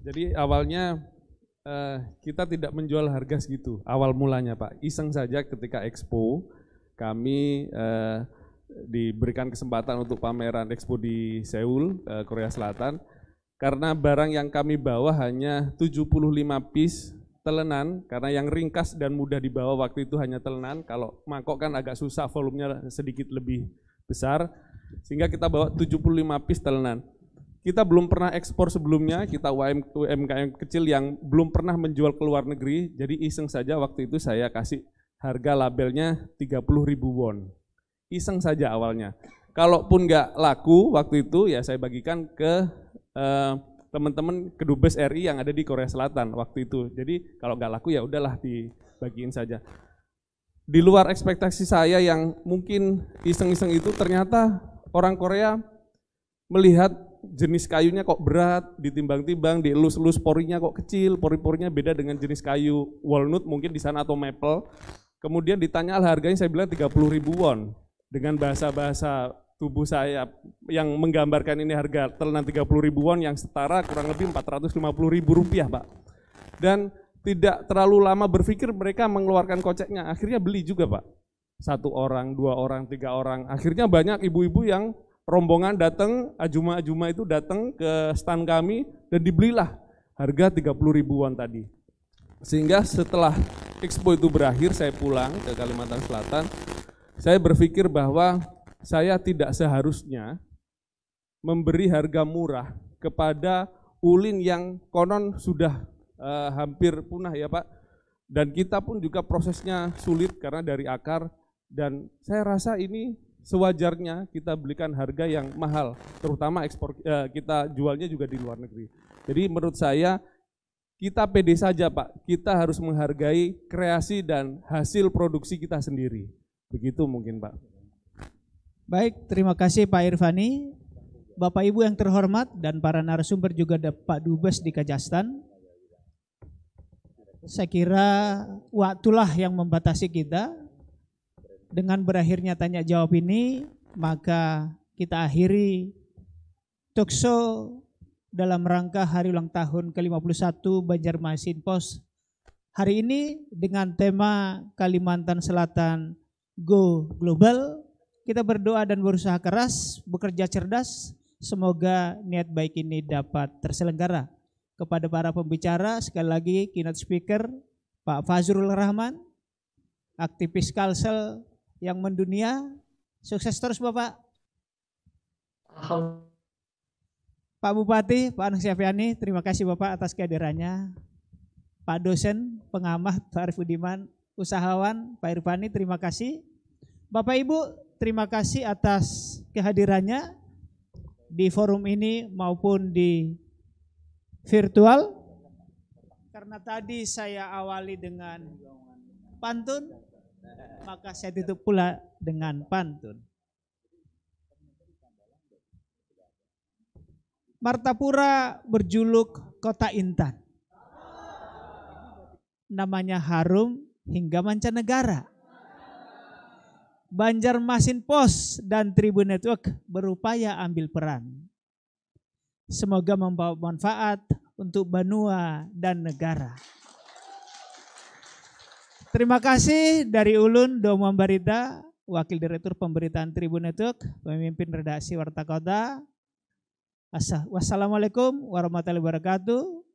Jadi awalnya eh, kita tidak menjual harga segitu awal mulanya Pak. Iseng saja ketika expo kami eh, diberikan kesempatan untuk pameran expo di Seoul, eh, Korea Selatan. Karena barang yang kami bawa hanya 75 piece telenan, karena yang ringkas dan mudah dibawa waktu itu hanya telenan. Kalau mangkok kan agak susah, volumenya sedikit lebih besar. Sehingga kita bawa 75 piece telenan kita belum pernah ekspor sebelumnya, kita UMKM kecil yang belum pernah menjual ke luar negeri, jadi iseng saja waktu itu saya kasih harga labelnya ribu won. Iseng saja awalnya. Kalaupun nggak laku waktu itu, ya saya bagikan ke eh, teman-teman kedubes RI yang ada di Korea Selatan waktu itu. Jadi kalau nggak laku ya udahlah dibagiin saja di luar ekspektasi saya yang mungkin iseng-iseng itu ternyata orang Korea melihat jenis kayunya kok berat, ditimbang-timbang, dielus-elus porinya kok kecil, pori-porinya beda dengan jenis kayu walnut mungkin di sana atau maple. Kemudian ditanya harganya saya bilang 30 ribu won. Dengan bahasa-bahasa tubuh saya yang menggambarkan ini harga telan 30 ribu won yang setara kurang lebih 450 ribu rupiah Pak. Dan tidak terlalu lama berpikir mereka mengeluarkan koceknya, akhirnya beli juga Pak. Satu orang, dua orang, tiga orang, akhirnya banyak ibu-ibu yang rombongan datang, ajuma-ajuma itu datang ke stand kami dan dibelilah harga 30 ribuan tadi. Sehingga setelah expo itu berakhir, saya pulang ke Kalimantan Selatan, saya berpikir bahwa saya tidak seharusnya memberi harga murah kepada ulin yang konon sudah uh, hampir punah ya Pak. Dan kita pun juga prosesnya sulit karena dari akar dan saya rasa ini sewajarnya kita belikan harga yang mahal, terutama ekspor eh, kita jualnya juga di luar negeri. Jadi menurut saya kita pede saja Pak, kita harus menghargai kreasi dan hasil produksi kita sendiri. Begitu mungkin Pak. Baik, terima kasih Pak Irvani. Bapak Ibu yang terhormat dan para narasumber juga ada Pak Dubes di Kajastan. Saya kira waktulah yang membatasi kita dengan berakhirnya tanya jawab ini, maka kita akhiri tukso dalam rangka hari ulang tahun ke-51 Banjarmasin Pos. Hari ini dengan tema Kalimantan Selatan Go Global, kita berdoa dan berusaha keras, bekerja cerdas, semoga niat baik ini dapat terselenggara. Kepada para pembicara, sekali lagi keynote speaker Pak Fazrul Rahman, aktivis Kalsel, yang mendunia. Sukses terus Bapak. Pak Bupati, Pak Anak Syafiani, terima kasih Bapak atas kehadirannya. Pak dosen, pengamat, Pak Arif Budiman, usahawan, Pak Irfani, terima kasih. Bapak Ibu, terima kasih atas kehadirannya di forum ini maupun di virtual. Karena tadi saya awali dengan pantun maka saya tutup pula dengan pantun. Martapura berjuluk Kota Intan. Namanya harum hingga mancanegara. Banjarmasin Pos dan Tribun Network berupaya ambil peran. Semoga membawa manfaat untuk benua dan negara terima kasih dari Ulun Domo Barita, Wakil Direktur Pemberitaan Tribun Network, pemimpin redaksi Warta Kota. Assalamualaikum warahmatullahi wabarakatuh.